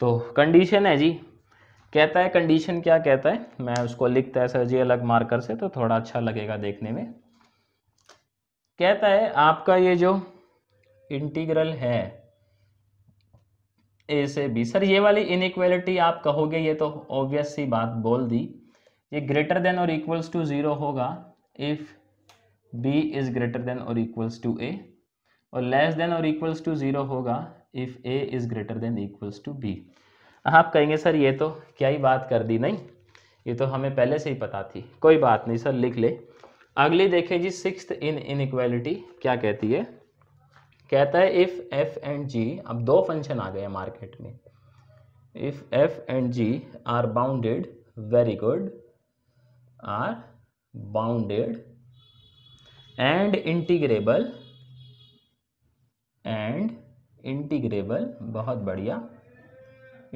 तो condition है जी कहता है condition क्या कहता है मैं उसको लिखता है सर जी अलग मार्कर से तो थोड़ा अच्छा लगेगा देखने में कहता है आपका ये जो इंटीग्रल है ए से बी सर ये वाली इनक्वेलिटी आप कहोगे ये तो ऑब्वियस सी बात बोल दी ये ग्रेटर देन और इक्वल्स टू ज़ीरो होगा if b is greater than और इक्वल्स टू ए और लेस देन और इक्वल्स टू ज़ीरो होगा if a is greater than equals to b आप कहेंगे सर ये तो क्या ही बात कर दी नहीं ये तो हमें पहले से ही पता थी कोई बात नहीं सर लिख ले अगली देखें जी सिक्स इन इनक्वालिटी क्या कहती है कहता है इफ़ एफ एंड जी अब दो फंक्शन आ गए हैं मार्केट में if f and g are bounded very good are bounded and integrable and integrable बहुत बढ़िया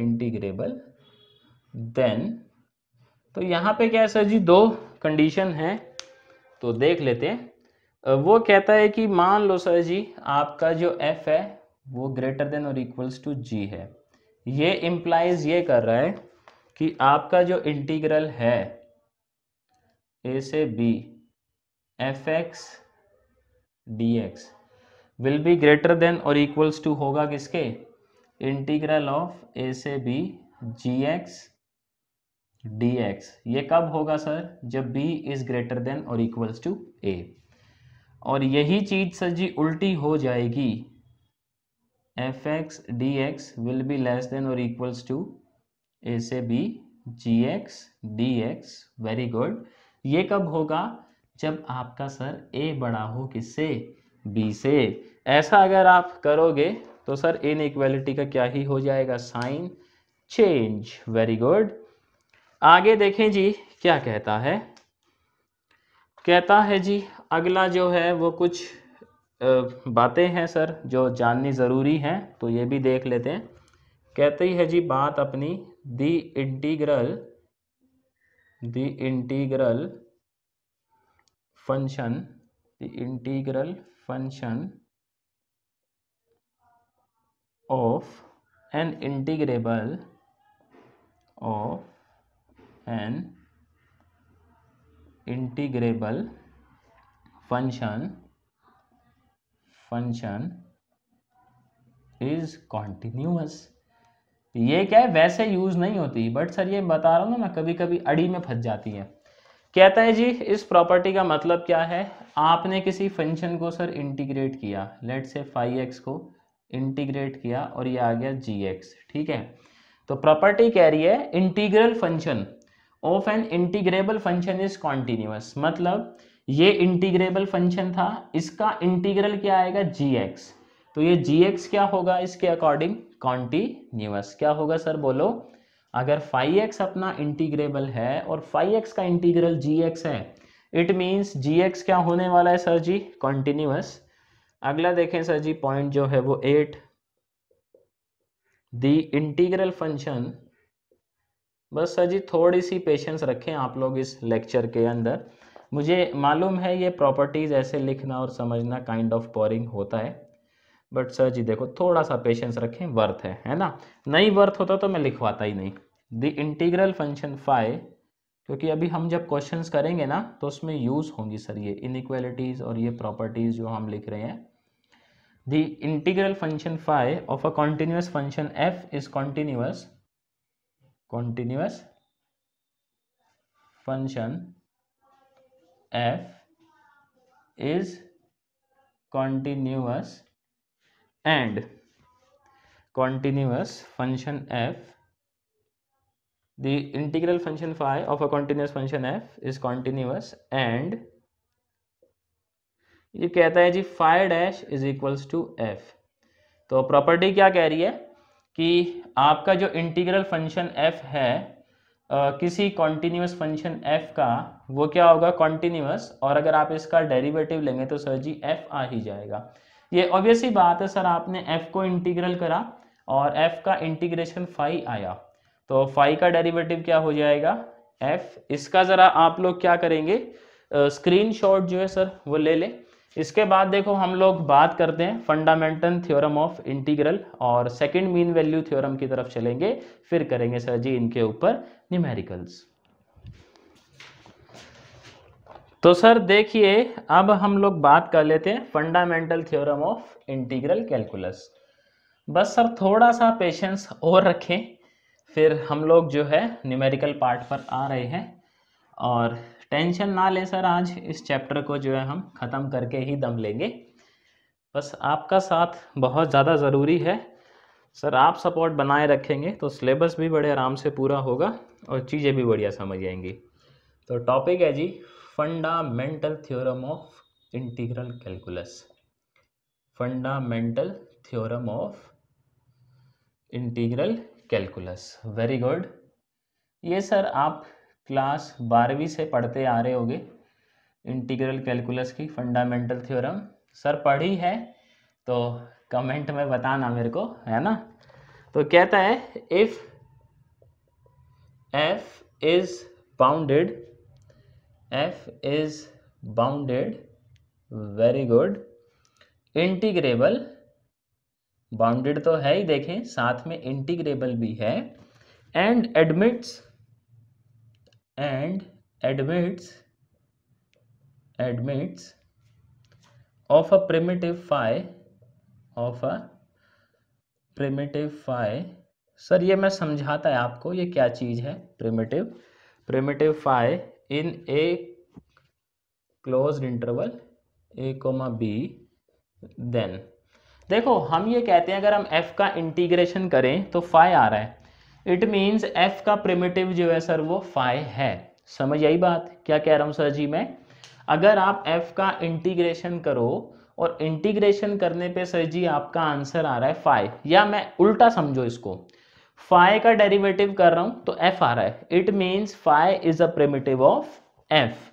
इंटीग्रेबल देन तो यहाँ पे क्या है सर जी दो कंडीशन है तो देख लेते हैं वो कहता है कि मान लो सर जी आपका जो एफ है वो ग्रेटर देन और इक्वल्स टू जी है ये इम्प्लाइज ये कर रहा है कि आपका जो इंटीग्रल है ए से b f x d x will be greater than और इक्वल्स टू होगा किसके इंटीग्रल ऑफ ए से b g x d x ये कब होगा सर जब बी इज ग्रेटर देन और इक्वल्स टू ए और यही चीज सर जी उल्टी हो जाएगी f x d x will be less than और इक्वल्स टू ए से b g x d x very good ये कब होगा जब आपका सर ए बड़ा हो किससे बी से ऐसा अगर आप करोगे तो सर इन इक्वेलिटी का क्या ही हो जाएगा साइन चेंज वेरी गुड आगे देखें जी क्या कहता है कहता है जी अगला जो है वो कुछ बातें हैं सर जो जाननी ज़रूरी हैं तो ये भी देख लेते हैं कहते ही है जी बात अपनी the integral the integral function the integral function of an integrable of an integrable function function is continuous तो ये क्या है वैसे यूज नहीं होती बट सर ये बता रहा हूं ना कभी कभी अड़ी में फंस जाती है कहता है जी इस प्रॉपर्टी का मतलब क्या है आपने किसी फंक्शन को सर इंटीग्रेट किया लेट से फाइव एक्स को इंटीग्रेट किया और ये आ गया जी एक्स ठीक है तो प्रॉपर्टी कह रही है integral function of an integrable function is continuous मतलब ये इंटीग्रेबल फंक्शन था इसका इंटीग्रल क्या आएगा जी एक्स तो ये जी एक्स क्या होगा इसके अकॉर्डिंग कॉन्टीन्यूअस क्या होगा सर बोलो अगर फाइव एक्स अपना इंटीग्रेबल है और फाइव एक्स का इंटीग्रल जी एक्स है इट मीन्स जी एक्स क्या होने वाला है सर जी कॉन्टीन्यूअस अगला देखें सर जी पॉइंट जो है वो एट दी इंटीग्रल फंक्शन बस सर जी थोड़ी सी पेशेंस रखें आप लोग इस लेक्चर के अंदर मुझे मालूम है ये प्रॉपर्टीज़ ऐसे लिखना और समझना काइंड ऑफ बोरिंग होता है बट सर जी देखो थोड़ा सा पेशेंस रखें वर्थ है है ना नहीं वर्थ होता तो मैं लिखवाता ही नहीं द इंटीग्रल फंक्शन फाइव क्योंकि अभी हम जब क्वेश्चन करेंगे ना तो उसमें यूज़ होंगी सर ये इनक्वालिटीज़ और ये प्रॉपर्टीज़ जो हम लिख रहे हैं the integral function phi of a continuous function f is continuous continuous function f is continuous and continuous function f the integral function phi of a continuous function f is continuous and ये कहता है जी phi dash is equals to f तो property क्या कह रही है कि आपका जो इंटीग्रल फंक्शन एफ है किसी कॉन्टीन्यूस फंक्शन एफ का वो क्या होगा कॉन्टीन्यूस और अगर आप इसका डेरिवेटिव लेंगे तो सर जी एफ आ ही जाएगा ये ऑब्वियस ही बात है सर आपने एफ को इंटीग्रल करा और एफ का इंटीग्रेशन फाई आया तो फाई का डेरिवेटिव क्या हो जाएगा एफ इसका ज़रा आप लोग क्या करेंगे स्क्रीन uh, जो है सर वो ले लें इसके बाद देखो हम लोग बात करते हैं फंडामेंटल थ्योरम ऑफ इंटीग्रल और सेकंड मीन वैल्यू थ्योरम की तरफ चलेंगे फिर करेंगे सर जी इनके ऊपर न्यूमेरिकल्स तो सर देखिए अब हम लोग बात कर लेते हैं fundamental theorem of integral calculus बस सर थोड़ा सा पेशेंस और रखें फिर हम लोग जो है न्यूमेरिकल पार्ट पर आ रहे हैं और टेंशन ना ले सर आज इस चैप्टर को जो है हम ख़त्म करके ही दम लेंगे बस आपका साथ बहुत ज़्यादा ज़रूरी है सर आप सपोर्ट बनाए रखेंगे तो सिलेबस भी बड़े आराम से पूरा होगा और चीज़ें भी बढ़िया समझ आएंगी तो टॉपिक है जी fundamental theorem of integral calculus fundamental theorem of integral calculus very good ये सर आप क्लास बारहवीं से पढ़ते आ रहे होगे इंटीग्रल कैलकुलस की फंडामेंटल थ्योरम सर पढ़ी है तो कमेंट में बताना मेरे को है ना तो कहता है if f is bounded f is bounded very good integrable bounded तो है ही देखें साथ में इंटीग्रेबल भी है and admits and admits admits of a primitive phi of a primitive phi sir ये मैं समझाता है आपको ये क्या चीज़ है primitive primitive phi in a close interval a comma b then देखो हम ये कहते हैं अगर हम एफ का इंटीग्रेशन करें तो फाइ आ रहा है इट मीन्स एफ का प्रिमेटिव जो है सर वो फाइव है समझ आई बात क्या कह रहा हूँ सर जी मैं अगर आप एफ का इंटीग्रेशन करो और इंटीग्रेशन करने पे सर जी आपका आंसर आ रहा है फाइव या मैं उल्टा समझो इसको फाइव का डेरिवेटिव कर रहा हूँ तो एफ आ रहा है it means phi is a primitive of f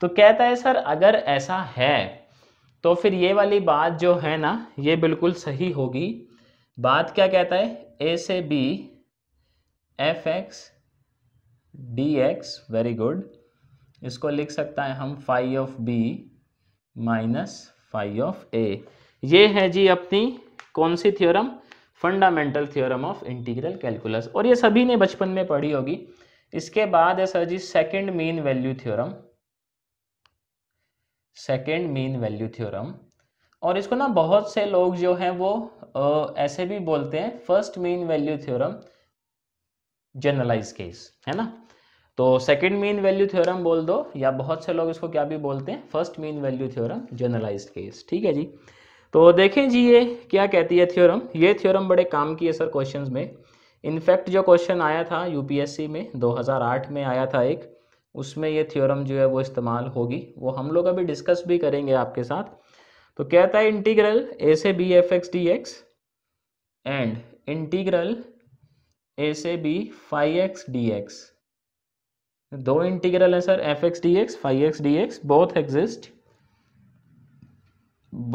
तो कहता है सर अगर ऐसा है तो फिर ये वाली बात जो है ना ये बिल्कुल सही होगी बात क्या कहता है ए से b f x d x very good इसको लिख सकता है हम phi of b minus phi of a ये है जी अपनी कौन सी theorem fundamental theorem of integral calculus और ये सभी ने बचपन में पढ़ी होगी इसके बाद है सर जी second mean value theorem second mean value theorem और इसको ना बहुत से लोग जो हैं वो ऐसे भी बोलते हैं first mean value theorem generalise case है ना तो सेकंड मीन वैल्यू थ्योरम बोल दो या बहुत से लोग इसको क्या भी बोलते हैं first mean value theorem generalise case ठीक है जी तो देखें जी ये क्या कहती है थ्योरम ये थ्योरम बड़े काम की है सर क्वेश्चंस में इनफैक्ट जो क्वेश्चन आया था यूपीएससी में 2008 में आया था एक उसमें ये थ्योरम जो है वो इस्तेमाल होगी वो हम लोग अभी डिस्कस भी करेंगे आपके साथ तो कहता है इंटीग्रल ए से b f x d x and integral a से b five x d x दो इंटीग्रल है sir f x d x five x d x both exist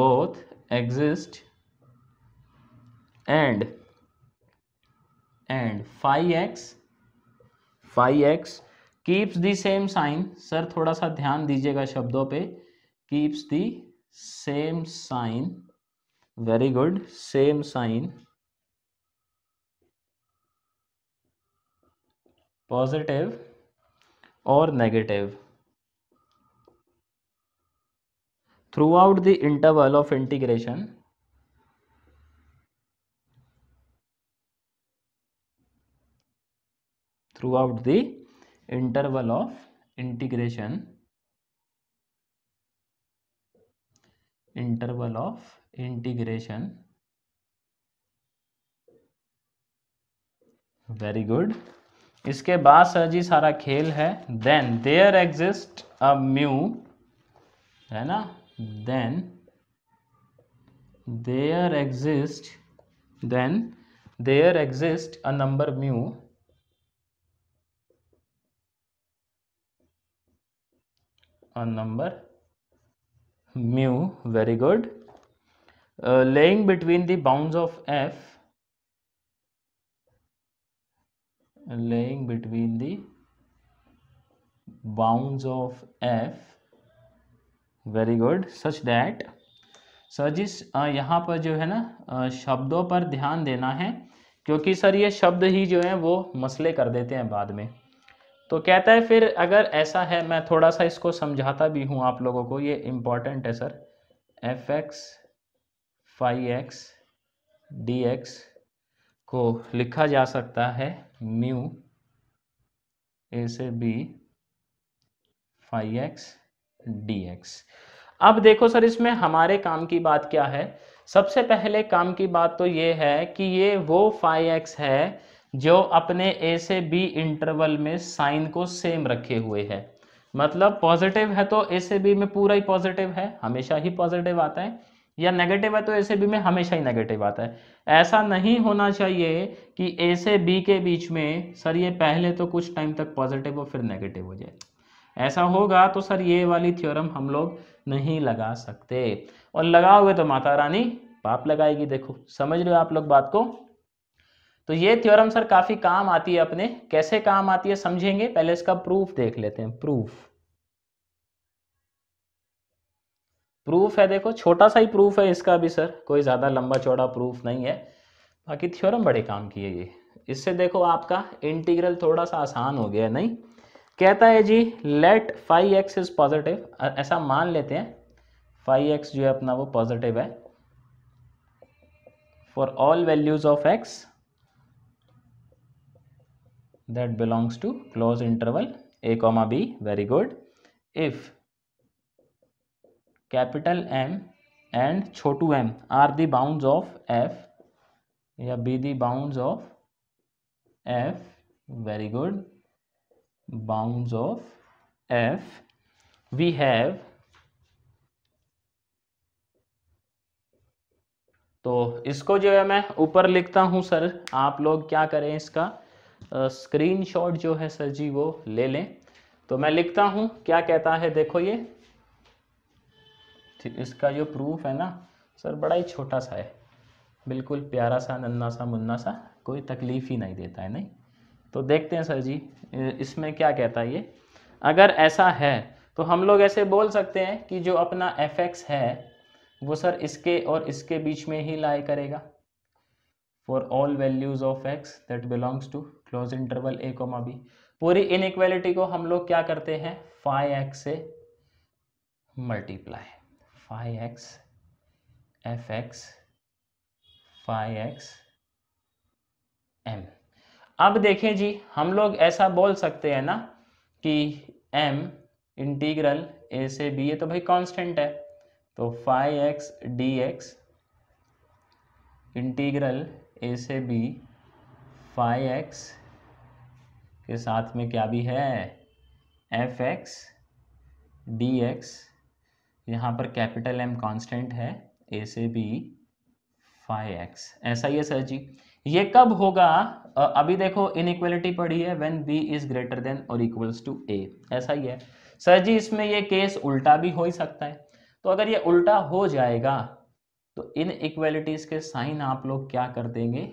both exist and and five x five x keeps the same sign sir थोड़ा सा ध्यान दीजिएगा शब्दों पे keeps the same sign very good same sign positive or negative throughout the interval of integration throughout the interval of integration interval of integration very good इसके बाद sir जी सारा खेल है then there exist a mu है ना then there exist then there exist a number mu a number mu very good laying between the the of f laying between the bounds of f very good such that sir जिस यहाँ पर जो है ना शब्दों पर ध्यान देना है क्योंकि सर ये शब्द ही जो है वो मसले कर देते हैं बाद में तो कहता है फिर अगर ऐसा है मैं थोड़ा सा इसको समझाता भी हूँ आप लोगों को ये इम्पॉर्टेंट है sir f x five x d x को लिखा जा सकता है म्यू ए से b five x d x अब देखो सर इसमें हमारे काम की बात क्या है सबसे पहले काम की बात तो ये है कि ये वो फाइव एक्स है जो अपने ए से बी इंटरवल में साइन को सेम रखे हुए है मतलब पॉजिटिव है तो ए से बी में पूरा ही पॉजिटिव है हमेशा ही पॉजिटिव आता है या नेगेटिव है तो ए से बी में हमेशा ही नेगेटिव आता है ऐसा नहीं होना चाहिए कि ए से बी के बीच में सर ये पहले तो कुछ टाइम तक पॉजिटिव और फिर नेगेटिव हो जाए ऐसा होगा तो सर ये वाली थ्योरम हम लोग नहीं लगा सकते और लगाओगे तो माता रानी पाप लगाएगी देखो समझ रहे हो आप लोग बात को तो ये थ्योरम सर काफ़ी काम आती है अपने कैसे काम आती है समझेंगे पहले इसका प्रूफ देख लेते हैं प्रूफ प्रूफ है देखो छोटा सा ही प्रूफ है इसका भी सर कोई ज़्यादा लंबा चौड़ा प्रूफ नहीं है बाकी थ्योरम बड़े काम किए ये इससे देखो आपका इंटीग्रल थोड़ा सा आसान हो गया नहीं कहता है जी let five x is positive ऐसा मान लेते हैं फाइव एक्स जो है अपना वो पॉजिटिव है for all values of x that belongs to close interval a comma b very good if capital M and छोटू m are the bound of f या be the bound of f very good bound of f we have तो इसको जो है मैं ऊपर लिखता हूं सर आप लोग क्या करें इसका स्क्रीनशॉट जो है सर जी वो ले लें तो मैं लिखता हूं क्या कहता है देखो ये इसका जो प्रूफ है ना सर बड़ा ही छोटा सा है बिल्कुल प्यारा सा नन्ना सा मुन्ना सा कोई तकलीफ़ ही नहीं देता है नहीं तो देखते हैं सर जी इसमें क्या कहता है ये अगर ऐसा है तो हम लोग ऐसे बोल सकते हैं कि जो अपना एफ एक्स है वो सर इसके और इसके बीच में ही लाई करेगा for all values of x that belongs to close interval a comma b पूरी इनक्वालिटी को हम लोग क्या करते हैं फाइव एक्स से multiply five x f x five x m अब देखें जी हम लोग ऐसा बोल सकते हैं ना कि एम इंटीग्रल ए से बी है तो भाई कांस्टेंट है तो five x d x integral a से बी फाइव एक्स के साथ में क्या भी है एफ एक्स डी एक्स यहाँ पर कैपिटल एम कांस्टेंट है ए से बी फाइव एक्स ऐसा ही है सर जी ये कब होगा अभी देखो इनइक्वलिटी पड़ी है when b is greater than और इक्वल्स टू ए ऐसा ही है सर जी इसमें ये केस उल्टा भी हो ही सकता है तो अगर ये उल्टा हो जाएगा तो इन इक्वेलिटीज के साइन आप लोग क्या कर देंगे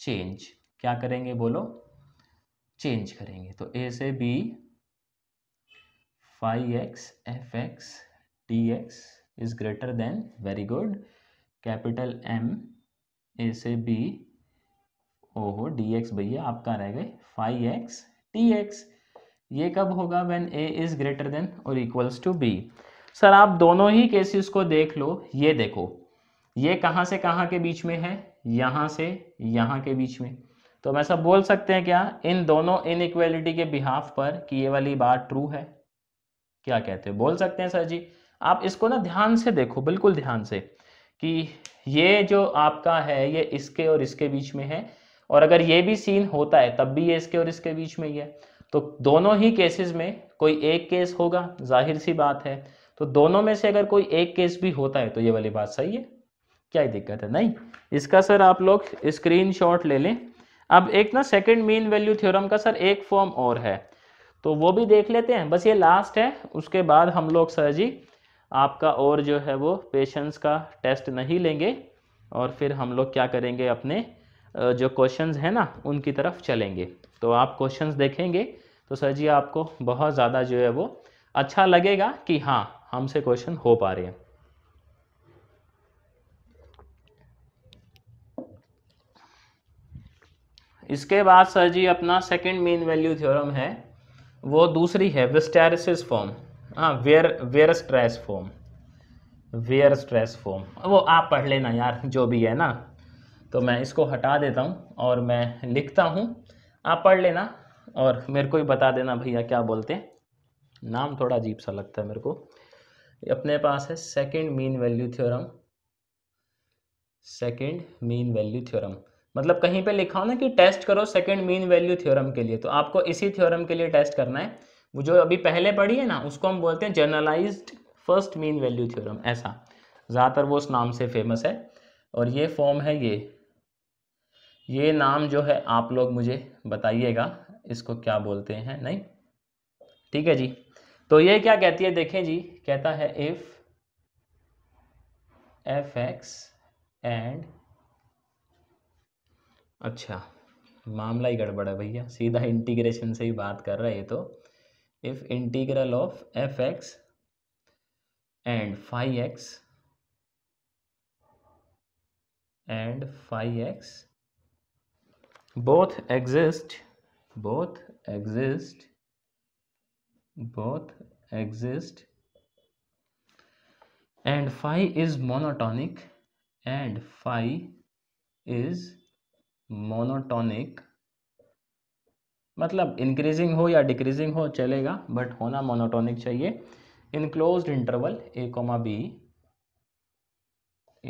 चेंज क्या करेंगे बोलो चेंज करेंगे तो ए से b five x f x t x is greater than very good capital M a से बी ओहो डी एक्स भैया आपका रह गए फाइव एक्स टी एक्स ये कब होगा when a is greater than और इक्वल्स टू बी सर आप दोनों ही केसेस को देख लो ये देखो ये कहाँ से कहाँ के बीच में है यहाँ से यहाँ के बीच में तो मैं सब बोल सकते हैं क्या इन दोनों इनइक्वेलिटी के बिहाफ पर कि ये वाली बात ट्रू है क्या कहते हो बोल सकते हैं सर जी आप इसको ना ध्यान से देखो बिल्कुल ध्यान से कि ये जो आपका है ये इसके और इसके बीच में है और अगर ये भी सीन होता है तब भी ये इसके और इसके बीच में ही है तो दोनों ही केसेस में कोई एक केस होगा जाहिर सी बात है तो दोनों में से अगर कोई एक केस भी होता है तो ये वाली बात सही है क्या ही दिक्कत है नहीं इसका सर आप लोग स्क्रीनशॉट ले लें अब एक ना सेकेंड मीन वैल्यू थ्योरम का सर एक फॉर्म और है तो वो भी देख लेते हैं बस ये लास्ट है उसके बाद हम लोग सर जी आपका और जो है वो पेशेंस का टेस्ट नहीं लेंगे और फिर हम लोग क्या करेंगे अपने जो क्वेश्चंस हैं ना उनकी तरफ चलेंगे तो आप क्वेश्चंस देखेंगे तो सर जी आपको बहुत ज़्यादा जो है वो अच्छा लगेगा कि हाँ हमसे क्वेश्चन हो पा रहे हैं इसके बाद सर जी अपना सेकंड मेन वैल्यू थ्योरम है वो दूसरी है विस्टेरिस फॉर्म हाँ वेयर Weierstrass form Weierstrass form वो आप पढ़ लेना यार जो भी है ना तो मैं इसको हटा देता हूँ और मैं लिखता हूँ आप पढ़ लेना और मेरे को ही बता देना भैया क्या बोलते हैं नाम थोड़ा अजीब सा लगता है मेरे को अपने पास है second mean value theorem second mean value theorem मतलब कहीं पे लिखा हो ना कि टेस्ट करो सेकंड मीन वैल्यू थ्योरम के लिए तो आपको इसी थ्योरम के लिए टेस्ट करना है जो अभी पहले पढ़ी है ना उसको हम बोलते हैं generalized first mean value theorem ऐसा ज़्यादातर वो उस नाम से फेमस है और ये फॉर्म है ये ये नाम जो है आप लोग मुझे बताइएगा इसको क्या बोलते हैं नहीं ठीक है जी तो ये क्या कहती है देखें जी कहता है इफ़ एफ एक्स एंड अच्छा मामला ही गड़बड़ है भैया सीधा इंटीग्रेशन से ही बात कर रहे हैं तो if integral of fx and phi x and phi x both exist both exist both exist and phi is monotonic and phi is monotonic मतलब इंक्रीजिंग हो या डिक्रीजिंग हो चलेगा बट होना मोनोटोनिक चाहिए in close interval a comma b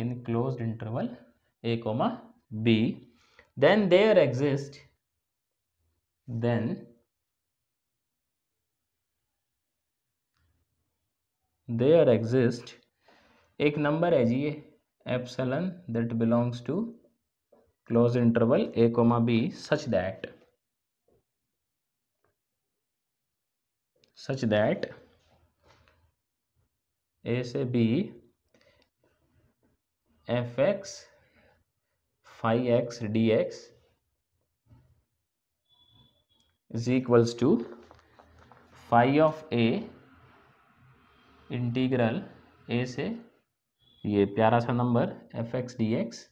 in close interval a comma b then there exist then there exist एक number है जी ये epsilon that belongs to close interval a comma b such that such that a से b f x five x d x is equals to five of a integral a से ये प्यारा सा number F x d x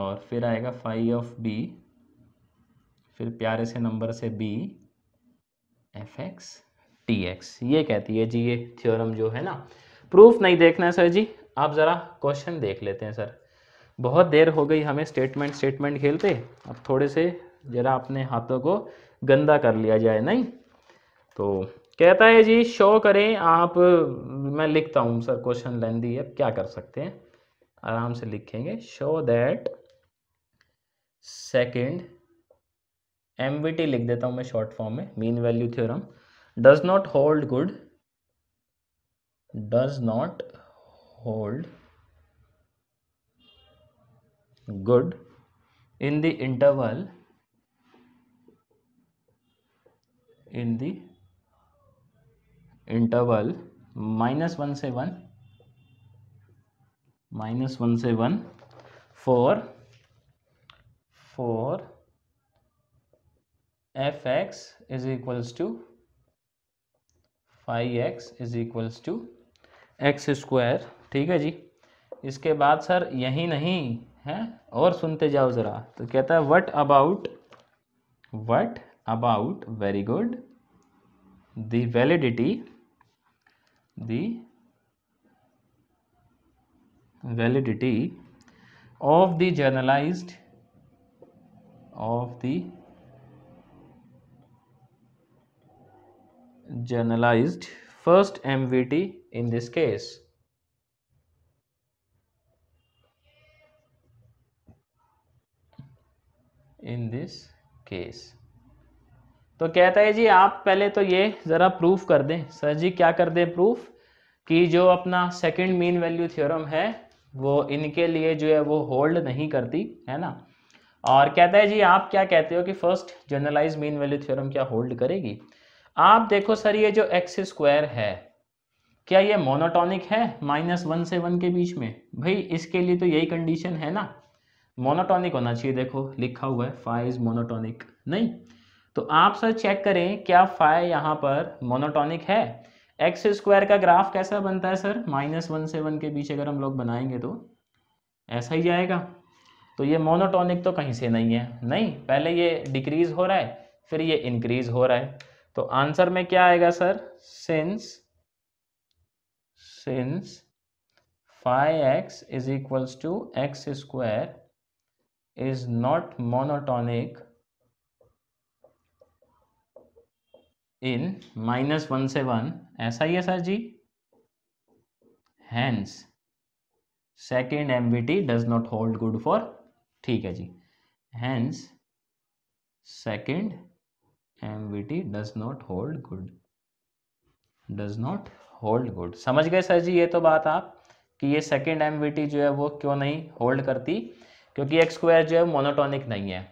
और फिर आएगा five of B फिर प्यारे से नंबर से b f x t x ये कहती है जी ये थ्योरम जो है ना प्रूफ नहीं देखना है सर जी आप ज़रा क्वेश्चन देख लेते हैं सर बहुत देर हो गई हमें स्टेटमेंट स्टेटमेंट खेलते अब थोड़े से ज़रा अपने हाथों को गंदा कर लिया जाए नहीं तो कहता है जी शो करें आप मैं लिखता हूँ सर क्वेश्चन लेंदी अब क्या कर सकते हैं आराम से लिखेंगे show that second M V T लिख देता हूं मैं शॉर्ट फॉर्म में mean value theorem does not hold good does not hold good in the interval in the interval minus one से वन माइनस वन से one four four f x is equals to five x is equals to x square ठीक है जी इसके बाद sir यही नहीं है और सुनते जाओ ज़रा तो कहता है what about what about very good the validity the validity of the generalized of the generalized first MVT in this case. In this case तो कहता है जी आप पहले तो ये ज़रा प्रूफ कर दें सर जी क्या कर दें प्रूफ कि जो अपना सेकंड मीन वैल्यू थ्योरम है वो इनके लिए जो है वो होल्ड नहीं करती है ना और कहता है जी आप क्या कहते हो कि first generalize mean value theorem क्या होल्ड करेगी आप देखो सर ये जो एक्स स्क्वायर है क्या ये मोनोटॉनिक है माइनस वन से वन के बीच में भाई इसके लिए तो यही कंडीशन है ना मोनोटॉनिक होना चाहिए देखो लिखा हुआ है फाइव इज मोनोटॉनिक नहीं तो आप सर चेक करें क्या फाइव यहाँ पर मोनोटॉनिक है एक्स स्क्वायर का ग्राफ कैसा बनता है सर माइनस वन से वन के बीच अगर हम लोग बनाएंगे तो ऐसा ही जाएगा तो ये मोनोटॉनिक तो कहीं से नहीं है नहीं पहले ये डिक्रीज़ हो रहा है फिर ये इंक्रीज़ हो रहा है तो आंसर में क्या आएगा sir since since five x is equals to x square is not monotonic in minus one से वन ऐसा ही है सर जी hence second M V T does not hold good for ठीक है जी hence second MVT does not hold good does not hold good समझ गए सर जी ये तो बात आप कि ये सेकेंड एम वी टी जो है वो क्यों नहीं होल्ड करती क्योंकि एक्स स्क्वायर जो है मोनोटोनिक नहीं है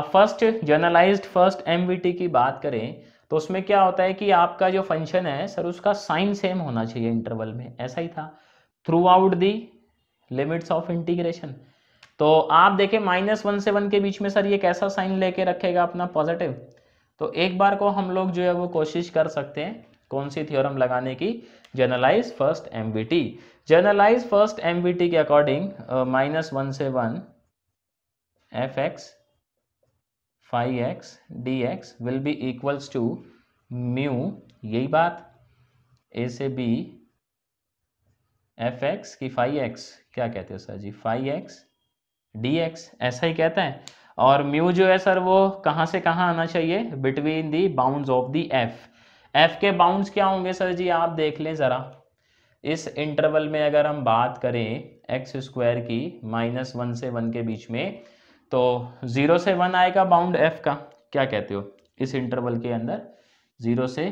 अब first generalize first M V T की बात करें तो उसमें क्या होता है कि आपका जो फंक्शन है सर उसका साइन सेम होना चाहिए इंटरवल में ऐसा ही था throughout the limits of integration तो आप देखें माइनस वन से वन के बीच में सर ये कैसा साइन लेके रखेगा अपना पॉजिटिव तो एक बार को हम लोग जो है वो कोशिश कर सकते हैं कौन सी थ्योरम लगाने की generalize first M generalize first M के अकॉर्डिंग माइनस वन से one f x five x d x will be equals to mu यही बात ए से बी एफ एक्स की फाइव एक्स क्या कहते हो सर जी फाइव एक्स डी एक्स ऐसा ही कहते हैं और म्यू जो है सर वो कहाँ से कहाँ आना चाहिए between the bound of the f f के बाउंड क्या होंगे सर जी आप देख लें ज़रा इस इंटरवल में अगर हम बात करें एक्स स्क्वायर की माइनस वन से वन के बीच में तो ज़ीरो से वन आएगा बाउंड एफ का क्या कहते हो इस इंटरवल के अंदर ज़ीरो से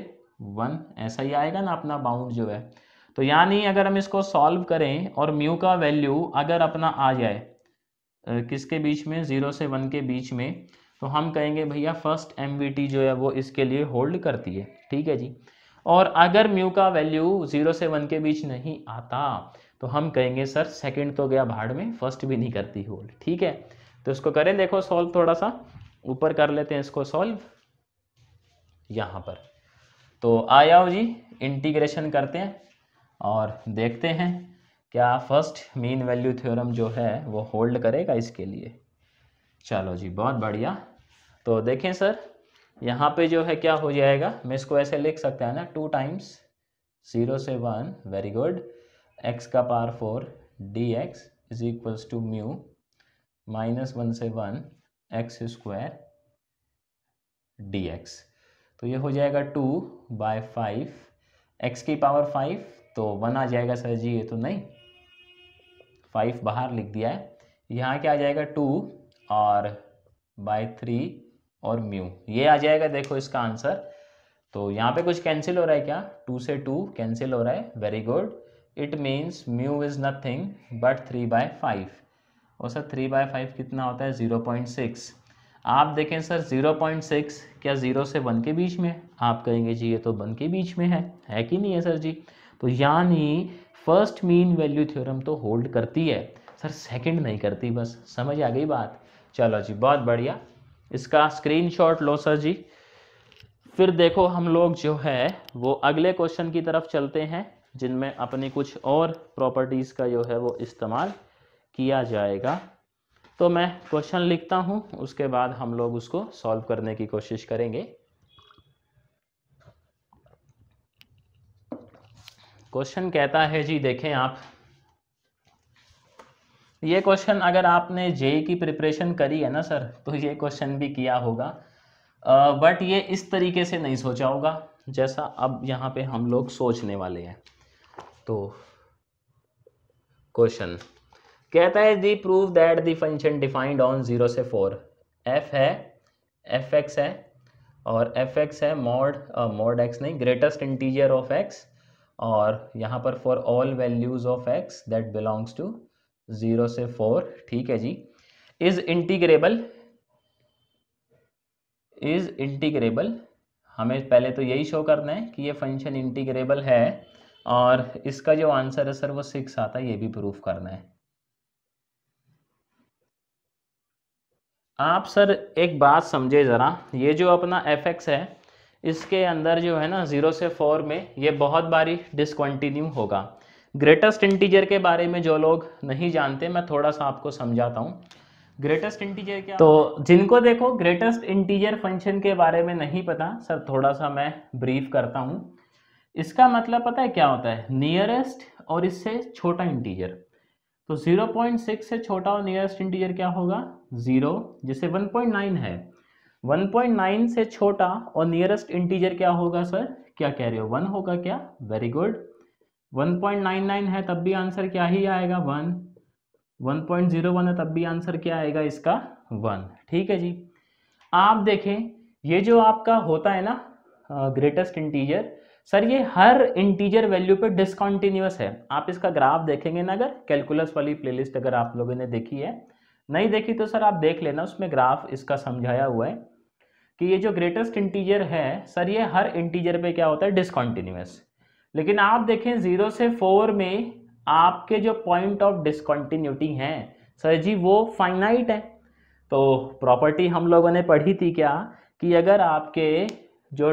वन ऐसा ही आएगा ना अपना बाउंड जो है तो यानी अगर हम इसको सॉल्व करें और म्यू का वैल्यू अगर अपना आ जाए किसके बीच में ज़ीरो से वन के बीच में तो हम कहेंगे भैया फर्स्ट एम जो है वो इसके लिए होल्ड करती है ठीक है जी और अगर म्यू का वैल्यू ज़ीरो से वन के बीच नहीं आता तो हम कहेंगे सर सेकंड तो गया भाड़ में फर्स्ट भी नहीं करती होल्ड ठीक है तो इसको करें देखो सॉल्व थोड़ा सा ऊपर कर लेते हैं इसको सॉल्व यहाँ पर तो आ जाओ जी इंटीग्रेशन करते हैं और देखते हैं क्या फर्स्ट मीन वैल्यू थ्योरम जो है वो होल्ड करेगा इसके लिए चलो जी बहुत बढ़िया तो देखें सर यहाँ पे जो है क्या हो जाएगा मैं इसको ऐसे लिख सकता है ना टू टाइम्स ज़ीरो से वन वेरी गुड एक्स का पार four d x is equals to mu minus one से one x square d x तो ये हो जाएगा टू बाय फाइव एक्स की पावर फाइव तो वन आ जाएगा सर जी ये तो नहीं फाइव बाहर लिख दिया है यहाँ क्या आ जाएगा टू और बाय थ्री और म्यू ये आ जाएगा देखो इसका आंसर तो यहाँ पे कुछ कैंसिल हो रहा है क्या टू से टू कैंसिल हो रहा है very good it means mu is nothing but three by five और सर थ्री बाय फाइव कितना होता है ज़ीरो पॉइंट सिक्स आप देखें सर ज़ीरो पॉइंट सिक्स क्या ज़ीरो से वन के बीच में आप कहेंगे जी ये तो वन के बीच में है है कि नहीं है सर जी तो यानी फर्स्ट मीन वैल्यू थ्योरम तो होल्ड करती है सर सेकंड नहीं करती बस समझ आ गई बात चलो जी बहुत बढ़िया इसका स्क्रीनशॉट लो सर जी फिर देखो हम लोग जो है वो अगले क्वेश्चन की तरफ चलते हैं जिनमें अपनी कुछ और प्रॉपर्टीज़ का जो है वो इस्तेमाल किया जाएगा तो मैं क्वेश्चन लिखता हूँ उसके बाद हम लोग उसको सॉल्व करने की कोशिश करेंगे क्वेश्चन कहता है जी देखें आप ये क्वेश्चन अगर आपने जेई की प्रिपरेशन करी है ना सर तो ये क्वेश्चन भी किया होगा बट ये इस तरीके से नहीं सोचा होगा जैसा अब यहाँ पे हम लोग सोचने वाले हैं तो क्वेश्चन कहता है the prove that the function defined on zero से फोर एफ है एफ एक्स है और एफ एक्स है मॉड मॉड एक्स नहीं ग्रेटेस्ट इंटीजियर ऑफ एक्स और यहाँ पर for all values of x that belongs to zero से फोर ठीक है जी इज़ इंटीग्रेबल इज़ इंटीग्रेबल हमें पहले तो यही शो करना है कि ये फंक्शन इंटीग्रेबल है और इसका जो आंसर है सर वो सिक्स आता है ये भी प्रूफ करना है आप सर एक बात समझे ज़रा ये जो अपना एफ एक्स है इसके अंदर जो है ना ज़ीरो से फोर में ये बहुत बारी डिसकंटिन्यू होगा ग्रेटेस्ट इंटीजर के बारे में जो लोग नहीं जानते मैं थोड़ा सा आपको समझाता हूँ ग्रेटेस्ट इंटीजर क्या तो जिनको देखो ग्रेटेस्ट इंटीजर फंक्शन के बारे में नहीं पता सर थोड़ा सा मैं ब्रीफ करता हूँ इसका मतलब पता है क्या होता है नियरेस्ट और इससे छोटा इंटीजर तो 0.6 से छोटा और नियरेस्ट इंटीजर क्या होगा ज़ीरो जिसे 1.9 है 1.9 से छोटा और नियरेस्ट इंटीजर क्या होगा सर क्या कह रहे हो वन होगा क्या वेरी गुड 1.99 है तब भी आंसर क्या ही आएगा वन 1.01 है तब भी आंसर क्या आएगा इसका वन ठीक है जी आप देखें ये जो आपका होता है ना ग्रेटेस्ट इंटीजर सर ये हर इंटीजर वैल्यू पे डिसकॉन्टिन्यूस है आप इसका ग्राफ देखेंगे ना अगर कैलकुलस वाली प्लेलिस्ट अगर आप लोगों ने देखी है नहीं देखी तो सर आप देख लेना उसमें ग्राफ इसका समझाया हुआ है कि ये जो ग्रेटेस्ट इंटीजर है सर ये हर इंटीजर पे क्या होता है डिसकॉन्टिन्यूस लेकिन आप देखें जीरो से फोर में आपके जो पॉइंट ऑफ डिसकॉन्टिन्यूटी हैं सर जी वो फाइनाइट है तो प्रॉपर्टी हम लोगों ने पढ़ी थी क्या कि अगर आपके जो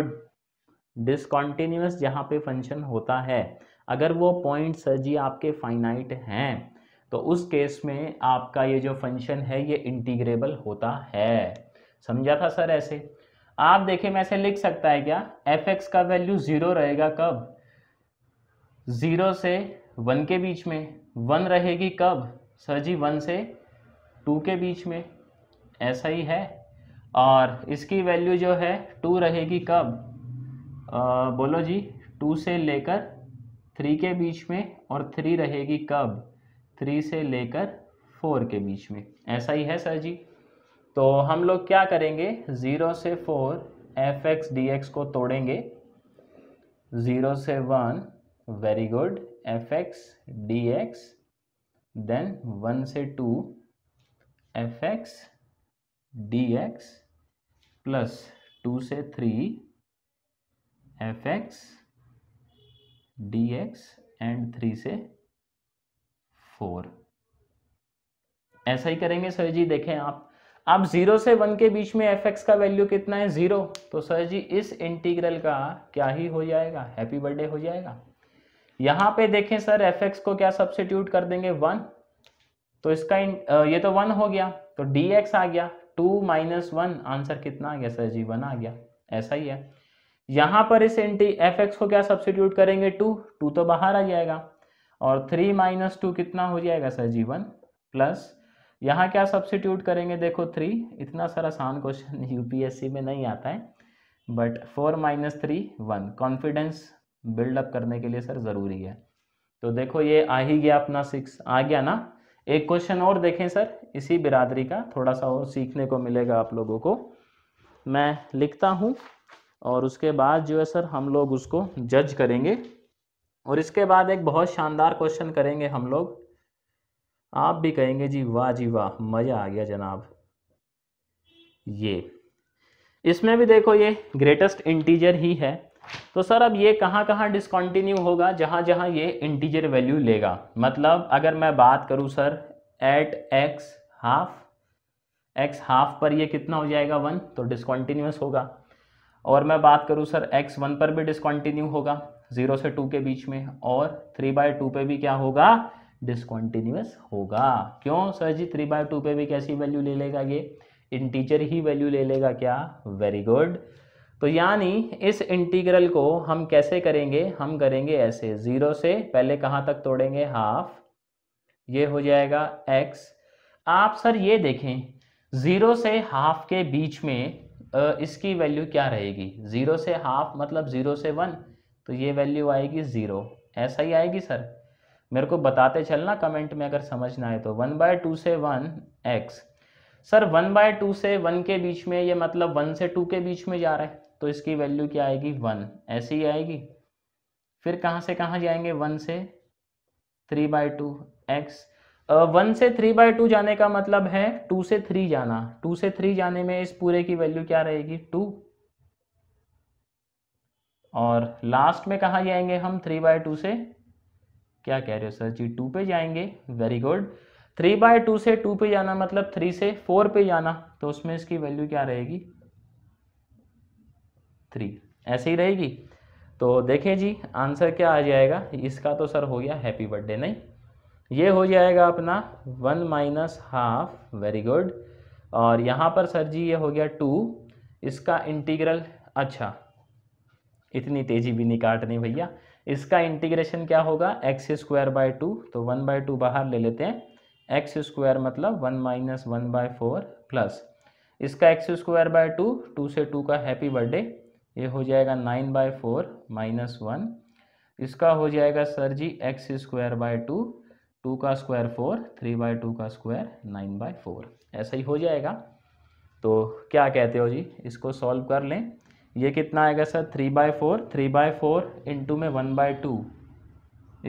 डिसकॉन्टिन्यूस जहाँ पे फंक्शन होता है अगर वो पॉइंट सर जी आपके फाइनाइट हैं तो उस केस में आपका ये जो फंक्शन है ये इंटीग्रेबल होता है समझा था सर ऐसे आप देखें मैं ऐसे लिख सकता है क्या एफ एक्स का वैल्यू ज़ीरो रहेगा कब ज़ीरो से वन के बीच में वन रहेगी कब सर जी वन से टू के बीच में ऐसा ही है और इसकी वैल्यू जो है टू रहेगी कब आ, बोलो जी टू से लेकर थ्री के बीच में और थ्री रहेगी कब थ्री से लेकर फोर के बीच में ऐसा ही है सर जी तो हम लोग क्या करेंगे ज़ीरो से four f x d x को तोड़ेंगे ज़ीरो से one very good f x d x then one से two f x d x plus two से three f x d x and three से फोर ऐसा ही करेंगे सर जी देखें आप आप जीरो से वन के बीच में एफ एक्स का वैल्यू कितना है जीरो तो सर जी इस इंटीग्रल का क्या ही हो जाएगा हैप्पी बर्थडे हो जाएगा यहाँ पे देखें सर एफ एक्स को क्या सब्सिट्यूट कर देंगे वन तो इसका ये तो वन हो गया तो डी एक्स आ गया टू माइनस वन आंसर कितना आ गया सर जी वन आ गया ऐसा ही है यहाँ पर इस इंटी एफ एक्स को क्या सब्सिट्यूट करेंगे टू टू तो बाहर आ जाएगा और थ्री माइनस टू कितना हो जाएगा सर जी वन प्लस यहाँ क्या सब्सिट्यूट करेंगे देखो थ्री इतना सारा आसान क्वेश्चन यूपीएससी में नहीं आता है but four minus three one confidence buildup करने के लिए सर ज़रूरी है तो देखो ये आ ही गया अपना सिक्स आ गया ना एक क्वेश्चन और देखें सर इसी बिरादरी का थोड़ा सा और सीखने को मिलेगा आप लोगों को मैं लिखता हूँ और उसके बाद जो है सर हम लोग उसको जज करेंगे और इसके बाद एक बहुत शानदार क्वेश्चन करेंगे हम लोग आप भी कहेंगे जी वाह जी वाह मज़ा आ गया जनाब ये इसमें भी देखो ये ग्रेटेस्ट इंटीजर ही है तो सर अब ये कहाँ कहाँ डिसकॉन्टिन्यू होगा जहाँ जहाँ ये इंटीजर वैल्यू लेगा मतलब अगर मैं बात करूँ sir at x half x half पर ये कितना हो जाएगा वन तो डिसकॉन्टिन्यूस होगा और मैं बात करूँ सर एक्स वन पर भी डिसकॉन्टिन्यू होगा ज़ीरो से टू के बीच में और थ्री बाय टू पर भी क्या होगा डिसकॉन्टिन्यूस होगा क्यों सर जी थ्री बाय टू पे भी कैसी वैल्यू ले लेगा ये इंटीजर ही वैल्यू ले लेगा क्या वेरी गुड तो यानी इस इंटीग्रल को हम कैसे करेंगे हम करेंगे ऐसे ज़ीरो से पहले कहाँ तक तोड़ेंगे हाफ ये हो जाएगा एक्स आप सर ये देखें ज़ीरो से हाफ के बीच में इसकी वैल्यू क्या रहेगी ज़ीरो से हाफ मतलब ज़ीरो से वन तो ये वैल्यू आएगी ज़ीरो ऐसा ही आएगी सर मेरे को बताते चलना कमेंट में अगर समझना है तो वन बाय टू से one x sir one by two से वन के बीच में ये मतलब वन से टू के बीच में जा रहा है तो इसकी वैल्यू क्या आएगी वन ऐसी ही आएगी फिर कहाँ से कहाँ जाएंगे वन से three by two x one से थ्री बाय टू जाने का मतलब है टू से थ्री जाना टू से थ्री जाने में इस पूरे की वैल्यू क्या रहेगी टू और लास्ट में कहाँ जाएंगे हम थ्री बाय टू से क्या कह रहे हो सर जी टू पे जाएंगे very good three by two से टू पे जाना मतलब थ्री से फोर पे जाना तो उसमें इसकी वैल्यू क्या रहेगी थ्री ऐसे ही रहेगी तो देखें जी आंसर क्या आ जाएगा इसका तो सर हो गया हैप्पी बर्थडे नहीं ये हो जाएगा अपना one minus half very good और यहाँ पर सर जी ये हो गया टू इसका इंटीग्रल अच्छा इतनी तेज़ी भी नहीं काटनी भैया इसका इंटीग्रेशन क्या होगा एक्स स्क्वायर बाय टू तो वन बाय टू बाहर ले लेते हैं एक्स स्क्वायर मतलब one minus one by four plus इसका x square by two two से टू का हैप्पी बर्थडे ये हो जाएगा nine by four minus one इसका हो जाएगा सर जी x square by two two का square four three by two का स्क्वायर नाइन बाय फोर ऐसा ही हो जाएगा तो क्या कहते हो जी इसको सॉल्व कर लें ये कितना आएगा sir three by four three by four into में वन बाय टू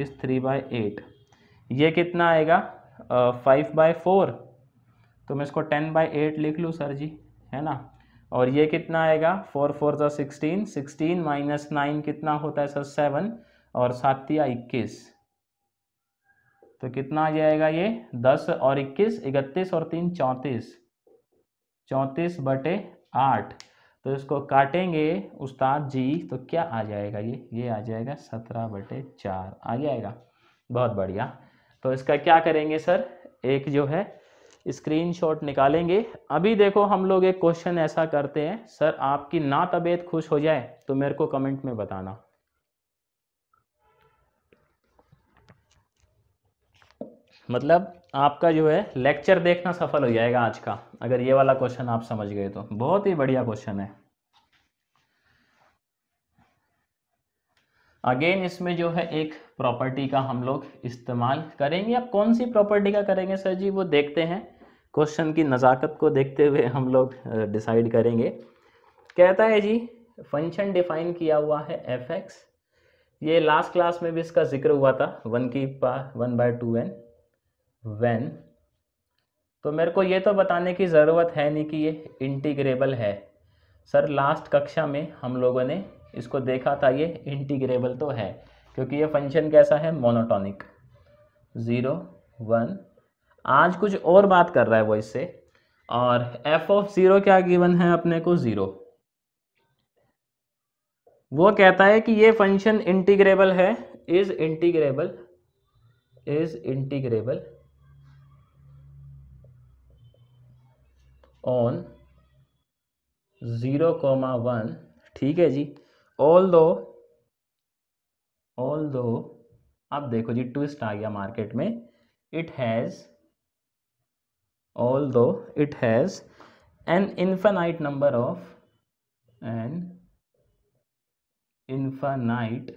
इस थ्री बाय एट ये कितना आएगा फाइव बाय फोर तो मैं इसको टेन बाई एट लिख लूँ सर जी है ना और ये कितना आएगा फोर फोर जो सिक्सटीन सिक्सटीन माइनस नाइन कितना होता है सर सेवन और सातिया इक्कीस तो कितना आ जाएगा ये दस और इक्कीस इकतीस और तीन चौंतीस चौंतीस बटे आठ तो इसको काटेंगे उस्ताद जी तो क्या आ जाएगा ये ये आ जाएगा सत्रह बटे चार आ जाएगा बहुत बढ़िया तो इसका क्या करेंगे सर एक जो है स्क्रीनशॉट निकालेंगे अभी देखो हम लोग एक क्वेश्चन ऐसा करते हैं सर आपकी ना तबीयत खुश हो जाए तो मेरे को कमेंट में बताना मतलब आपका जो है लेक्चर देखना सफल हो जाएगा आज का अगर ये वाला क्वेश्चन आप समझ गए तो बहुत ही बढ़िया क्वेश्चन है अगेन इसमें जो है एक प्रॉपर्टी का हम लोग इस्तेमाल करेंगे आप कौन सी प्रॉपर्टी का करेंगे सर जी वो देखते हैं क्वेश्चन की नज़ाकत को देखते हुए हम लोग डिसाइड करेंगे कहता है जी फंक्शन डिफाइन किया हुआ है एफ एक्स ये लास्ट क्लास में भी इसका जिक्र हुआ था वन की पा one by two n when तो मेरे को ये तो बताने की ज़रूरत है नहीं कि ये इंटीग्रेबल है सर लास्ट कक्षा में हम लोगों ने इसको देखा था ये इंटीग्रेबल तो है क्योंकि ये फंक्शन कैसा है मोनोटॉनिक ज़ीरो वन आज कुछ और बात कर रहा है वो इससे और एफ ऑफ ज़ीरो क्या गिवन है अपने को ज़ीरो वो कहता है कि ये फंक्शन इंटीग्रेबल है is integrable is integrable on zero comma one ठीक है जी ऑल दो ऑल दो आप देखो जी ट्विस्ट आ गया मार्केट में इट हैज़ ऑल दो it has an infinite number of an infinite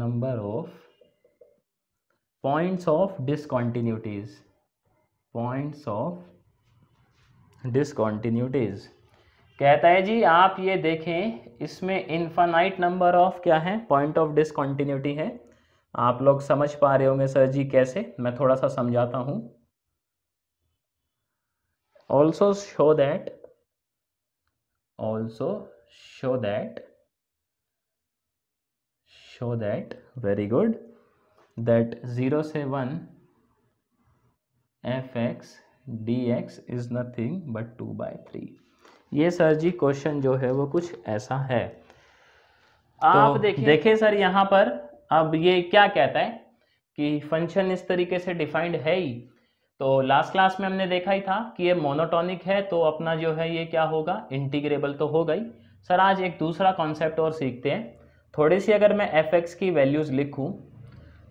number of points of discontinuities points of discontinuities कहता है जी आप ये देखें इसमें इन्फानाइट नंबर ऑफ क्या है पॉइंट ऑफ डिसकॉन्टीन्यूटी है आप लोग समझ पा रहे होंगे सर जी कैसे मैं थोड़ा सा समझाता हूँ also show that also show that show that very good that zero से one f x d x is nothing but two by three ये सर जी क्वेश्चन जो है वो कुछ ऐसा है आप तो देखिए सर यहाँ पर अब ये क्या कहता है कि फंक्शन इस तरीके से डिफाइंड है ही तो लास्ट क्लास में हमने देखा ही था कि ये मोनोटॉनिक है तो अपना जो है ये क्या होगा इंटीग्रेबल तो हो गई सर आज एक दूसरा कॉन्सेप्ट और सीखते हैं थोड़ी सी अगर मैं एफ एक्स की वैल्यूज़ लिखूँ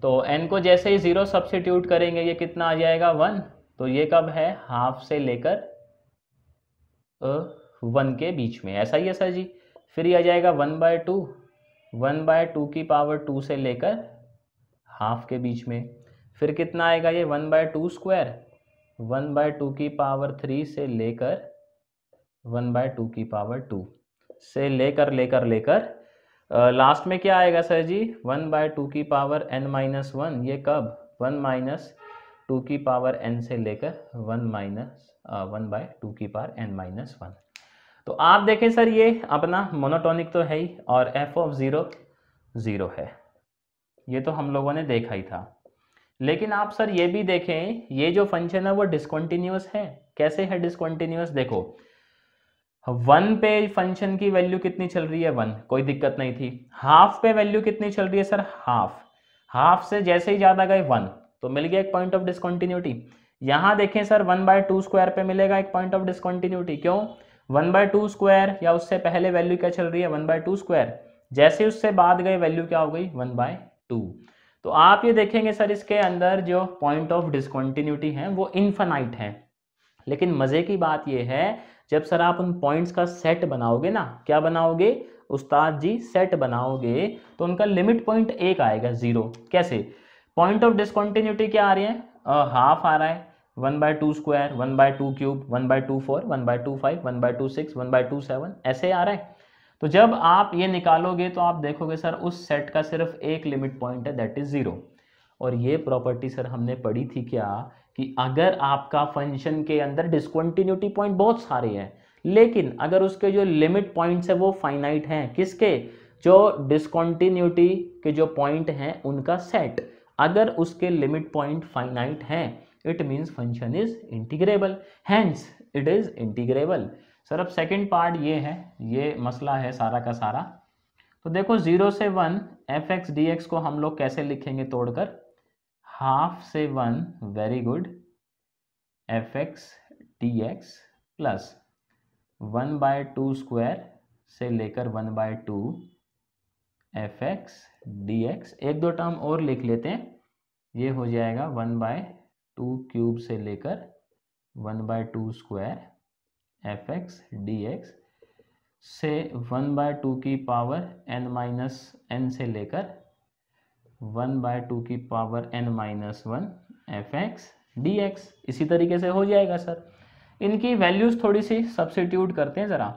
तो एन को जैसे ही ज़ीरो सब्सिट्यूट करेंगे ये कितना आ जाएगा वन तो ये कब है हाफ से लेकर वन के बीच में ऐसा ही है सर जी फिर ये आ जाएगा one by two one by two की पावर टू से लेकर हाफ के बीच में फिर कितना आएगा ये one by two square one by two की पावर थ्री से लेकर वन बाय टू की पावर टू से लेकर लेकर लेकर लास्ट में क्या आएगा सर जी वन बाय टू की पावर एन माइनस वन ये कब वन माइनस टू की पावर एन से लेकर one minus one by two की पावर एन माइनस वन तो आप देखें सर ये अपना मोनोटोनिक तो है ही और एफ ऑफ ज़ीरो ज़ीरो है ये तो हम लोगों ने देखा ही था लेकिन आप सर ये भी देखें ये जो फंक्शन है वो डिसकॉन्टिन्यूस है कैसे है डिसकॉन्टिन्यूस देखो वन पे फंक्शन की वैल्यू कितनी चल रही है वन कोई दिक्कत नहीं थी हाफ पे वैल्यू कितनी चल रही है सर हाफ हाफ से जैसे ही ज़्यादा गए वन तो मिल गया एक पॉइंट ऑफ डिस्कॉन्टिन्यूटी यहां देखें sir one by two square पे मिलेगा एक पॉइंट ऑफ डिस्कॉन्टिन्यूटी क्यों वन बाय टू स्क्वायर या उससे पहले वैल्यू क्या चल रही है वन बाय टू स्क्वायर जैसे उससे बाद गए वैल्यू क्या हो गई वन बाय टू तो आप ये देखेंगे सर इसके अंदर जो पॉइंट ऑफ डिस्कॉन्टिन्यूटी है वो इन्फेनाइट है लेकिन मज़े की बात ये है जब सर आप उन पॉइंट्स का सेट बनाओगे ना क्या बनाओगे उस्ताद जी सेट बनाओगे तो उनका लिमिट पॉइंट एक आएगा ज़ीरो कैसे पॉइंट ऑफ डिस्कॉन्टिन्यूटी क्या आ रही है हाफ आ रहा है one by two square one by two cube one by two four one by two five one by two six one by two seven ऐसे आ रहा है तो जब आप ये निकालोगे तो आप देखोगे सर उस सेट का सिर्फ एक लिमिट पॉइंट है दैट इज ज़ीरो और ये प्रॉपर्टी सर हमने पढ़ी थी क्या कि अगर आपका फंक्शन के अंदर डिस्कॉन्टिन्यूटी पॉइंट बहुत सारे हैं लेकिन अगर उसके जो लिमिट पॉइंट्स है वो फाइनाइट हैं किसके जो डिस्कॉन्टिन्यूटी के जो पॉइंट हैं उनका सेट अगर उसके लिमिट पॉइंट फाइनाइट हैं it means function is integrable hence it is integrable sir अब सेकेंड पार्ट ये है ये मसला है सारा का सारा तो देखो जीरो से one f x d x को हम लोग कैसे लिखेंगे तोड़कर हाफ से one very good f x d x plus one by two square से लेकर one by two f x d x एक दो टर्म और लिख लेते हैं ये हो जाएगा वन बाय टू क्यूब से लेकर one by two square f x d x से वन बाय टू की पावर एन माइनस एन से लेकर वन बाय टू की power n minus one f x d x इसी तरीके से हो जाएगा सर इनकी वैल्यूज़ थोड़ी सी सब्सिट्यूट करते हैं ज़रा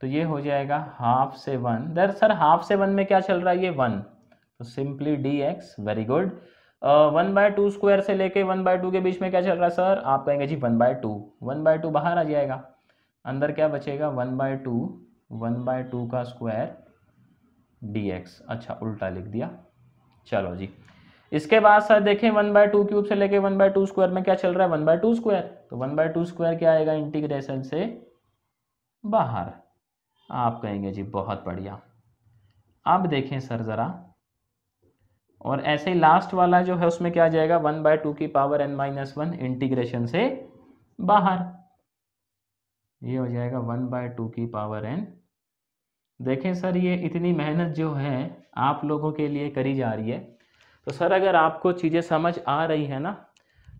तो ये हो जाएगा हाफ से वन दर सर हाफ से वन में क्या चल रहा है ये वन तो simply d x very good one by two square से लेके वन बाय टू के बीच में क्या चल रहा है सर आप कहेंगे जी one by two one by two बाहर आ जाएगा अंदर क्या बचेगा one by two one by two का स्क्वायर डी एक्स अच्छा उल्टा लिख दिया चलो जी इसके बाद सर देखें वन बाय टू क्यूब से लेके वन बाय टू स्क्वायर में क्या चल रहा है वन बाय टू स्क्वायर तो वन बाय टू स्क्वायर क्या आएगा इंटीग्रेशन से बाहर आप कहेंगे जी बहुत बढ़िया अब देखें सर ज़रा और ऐसे ही लास्ट वाला जो है उसमें क्या आ जाएगा वन बाय टू की power n minus one integration से बाहर ये हो जाएगा वन बाय टू की पावर एन देखें सर ये इतनी मेहनत जो है आप लोगों के लिए करी जा रही है तो सर अगर आपको चीज़ें समझ आ रही है ना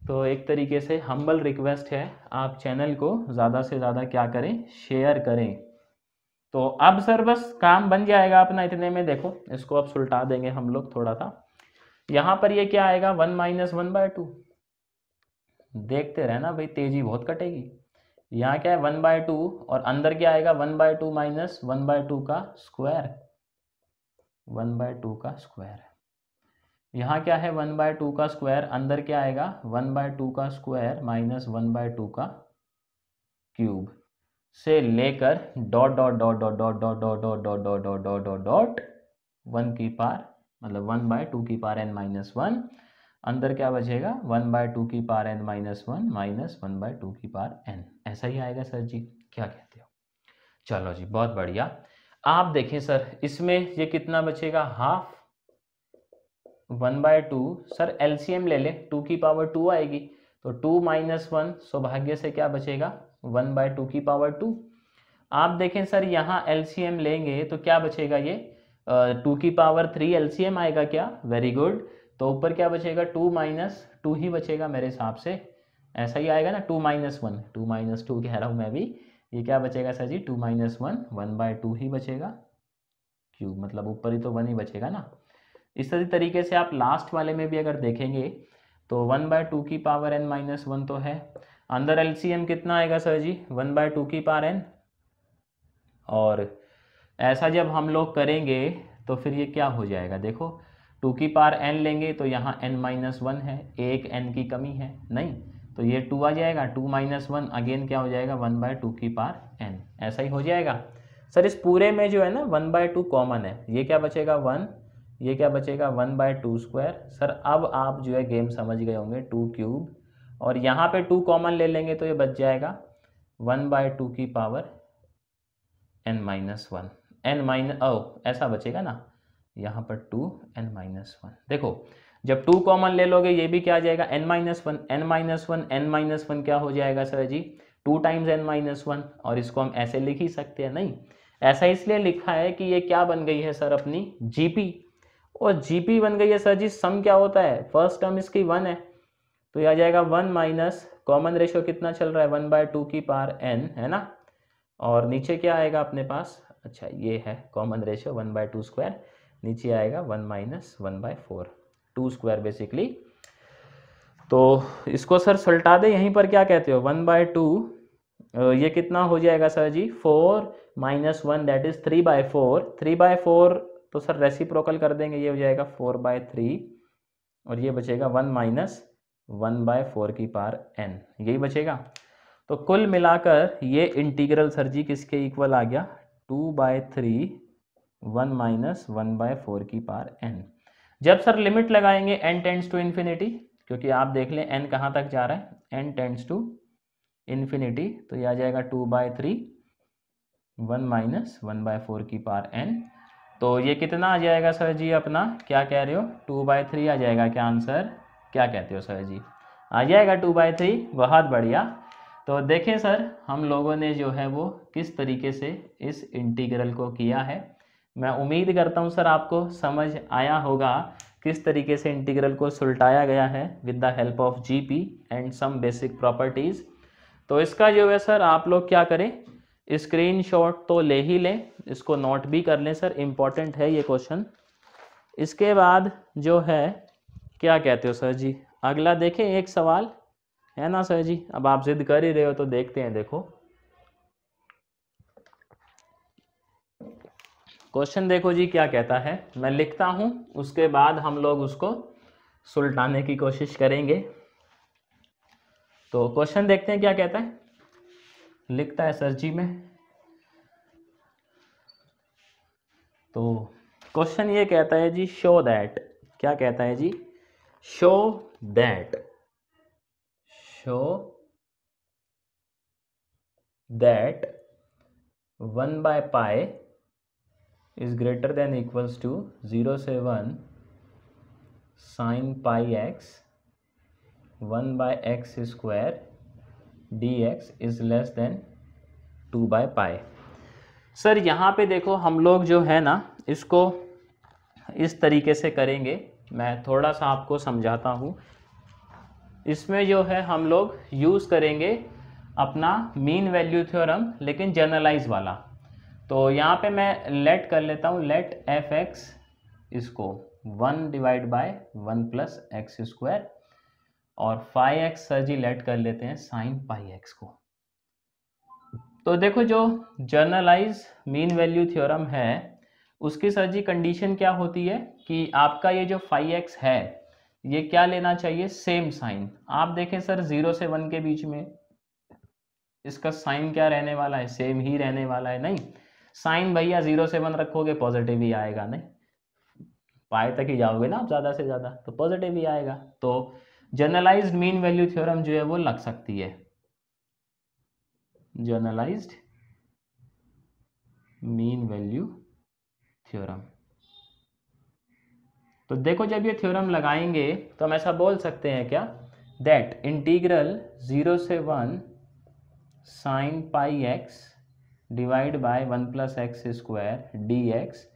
तो एक तरीके से हम्बल रिक्वेस्ट है आप चैनल को ज़्यादा से ज़्यादा क्या करें शेयर करें तो अब सर बस काम बन जाएगा अपना इतने में देखो इसको अब सुलटा देंगे हम लोग थोड़ा सा यहाँ पर ये क्या आएगा one minus one by two देखते रहना भाई तेजी बहुत कटेगी यहाँ क्या है वन बाय टू और अंदर क्या आएगा one by two minus one by two का स्क्वायर वन बाय टू का स्क्वायर यहाँ क्या है वन बाय टू का स्क्वायर अंदर क्या आएगा वन बाय टू का square minus one by two का क्यूब से लेकर dot dot dot dot dot dot dot dot dot dot dot dot dot dot one की पार मतलब वन बाय टू की पार एन माइनस वन अंदर क्या बचेगा वन बाय टू की power n minus one minus one by two की power N ऐसा ही आएगा सर जी क्या कहते हो चलो जी बहुत बढ़िया आप देखें सर इसमें ये कितना बचेगा half one by two sir LCM ले लें टू की पावर टू आएगी तो टू माइनस वन सौभाग्य से क्या बचेगा वन बाय टू की पावर टू आप देखें सर यहाँ एल लेंगे तो क्या बचेगा ये टू की पावर थ्री एल आएगा क्या वेरी गुड तो ऊपर क्या बचेगा टू माइनस टू ही बचेगा मेरे हिसाब से ऐसा ही आएगा ना two minus one two minus two कह रहा हूँ मैं भी ये क्या बचेगा सर जी two minus one one by two ही बचेगा क्यू मतलब ऊपर ही तो वन ही बचेगा ना इस तरीके से आप लास्ट वाले में भी अगर देखेंगे तो वन बाय टू की पावर एन माइनस वन तो है अंदर एल कितना आएगा सर जी वन बाय टू की पार एन और ऐसा जब हम लोग करेंगे तो फिर ये क्या हो जाएगा देखो टू की पार एन लेंगे तो यहाँ एन माइनस वन है एक एन की कमी है नहीं तो ये टू आ जाएगा टू माइनस वन अगेन क्या हो जाएगा वन बाय टू की पार एन ऐसा ही हो जाएगा सर इस पूरे में जो है ना वन बाय टू कॉमन है ये क्या बचेगा वन ये क्या बचेगा one by two square sir अब आप जो है गेम समझ गए होंगे टू क्यूब और यहाँ पे टू कॉमन ले लेंगे तो ये बच जाएगा वन बाय टू की power n minus one n minus ओ ऐसा बचेगा ना यहाँ पर टू एन माइनस वन देखो जब टू कॉमन ले लोगे ये भी क्या आ जाएगा n minus one n minus one n minus one क्या हो जाएगा सर जी two times n minus one और इसको हम ऐसे लिख ही सकते हैं नहीं ऐसा इसलिए लिखा है कि ये क्या बन गई है सर अपनी जीपी और जीपी बन गई है सर जी सम क्या होता है फर्स्ट टर्म इसकी वन है तो यह आ जाएगा वन माइनस कॉमन रेशियो कितना चल रहा है वन बाय टू की पार एन है ना और नीचे क्या आएगा अपने पास अच्छा ये है common ratio one by two square नीचे आएगा one minus one by four two square basically तो इसको सर सुलटा दे यहीं पर क्या कहते हो वन बाय टू ये कितना हो जाएगा सर जी four minus one that is three by four three by four तो सर रेसिप्रोकल कर देंगे ये हो जाएगा फोर बाय थ्री और ये बचेगा one minus one by four की पार एन यही बचेगा तो कुल मिलाकर ये इंटीग्रल सर जी किसके इक्वल आ गया two by three one minus one by four की पार एन जब सर लिमिट लगाएंगे एन टेंड्स टू इन्फिनिटी क्योंकि आप देख लें एन कहाँ तक जा रहा है एन टेंड्स टू इन्फिनिटी तो यह आ जाएगा two by three one minus one by four की पार एन तो ये कितना आ जाएगा सर जी अपना क्या कह रहे हो टू बाय थ्री आ जाएगा क्या आंसर क्या कहते हो सर जी आ जाएगा टू बाई थ्री बहुत बढ़िया तो देखें सर हम लोगों ने जो है वो किस तरीके से इस इंटीग्रल को किया है मैं उम्मीद करता हूं सर आपको समझ आया होगा किस तरीके से इंटीग्रल को सुलटाया गया है with the help of G P and some basic properties तो इसका जो है सर आप लोग क्या करें स्क्रीनशॉट तो ले ही लें इसको नोट भी कर लें सर इम्पॉर्टेंट है ये क्वेश्चन इसके बाद जो है क्या कहते हो सर जी अगला देखें एक सवाल है ना सर जी अब आप जिद कर ही रहे हो तो देखते हैं देखो क्वेश्चन देखो जी क्या कहता है मैं लिखता हूं उसके बाद हम लोग उसको सुलटाने की कोशिश करेंगे तो क्वेश्चन देखते हैं क्या कहता है लिखता है सर जी में तो क्वेश्चन ये कहता है जी शो दैट क्या कहता है जी show that show that 1 by pi is greater than equals to 0 से 1 sine pi x 1 by x square dx is less than 2 by pi sir यहाँ पे देखो हम लोग जो है ना इसको इस तरीके से करेंगे मैं थोड़ा सा आपको समझाता हूँ इसमें जो है हम लोग यूज़ करेंगे अपना मीन वैल्यू थ्योरम लेकिन जर्नलाइज वाला तो यहाँ पे मैं लेट कर लेता हूँ लेट एफ एक्स इसको one divide by one plus x square और फाइव एक्स सर जी लेट कर लेते हैं साइन पाई एक्स को तो देखो जो जर्नलाइज मीन वैल्यू थ्योरम है उसकी सर जी कंडीशन क्या होती है कि आपका ये जो फाइव एक्स है ये क्या लेना चाहिए सेम साइन आप देखें सर जीरो से वन के बीच में इसका साइन क्या रहने वाला है सेम ही रहने वाला है नहीं साइन भैया जीरो से वन रखोगे पॉजिटिव ही आएगा नहीं पाए तक ही जाओगे ना आप ज़्यादा से ज़्यादा तो पॉजिटिव ही आएगा तो जर्नलाइज मीन वैल्यू थ्योरम जो है वो लग सकती है जर्नलाइज मीन वैल्यू थ्योरम तो देखो जब ये थ्योरम लगाएंगे तो हम ऐसा बोल सकते हैं क्या दैट इंटीग्रल ज़ीरो से one sine pi x divide by one plus x square d x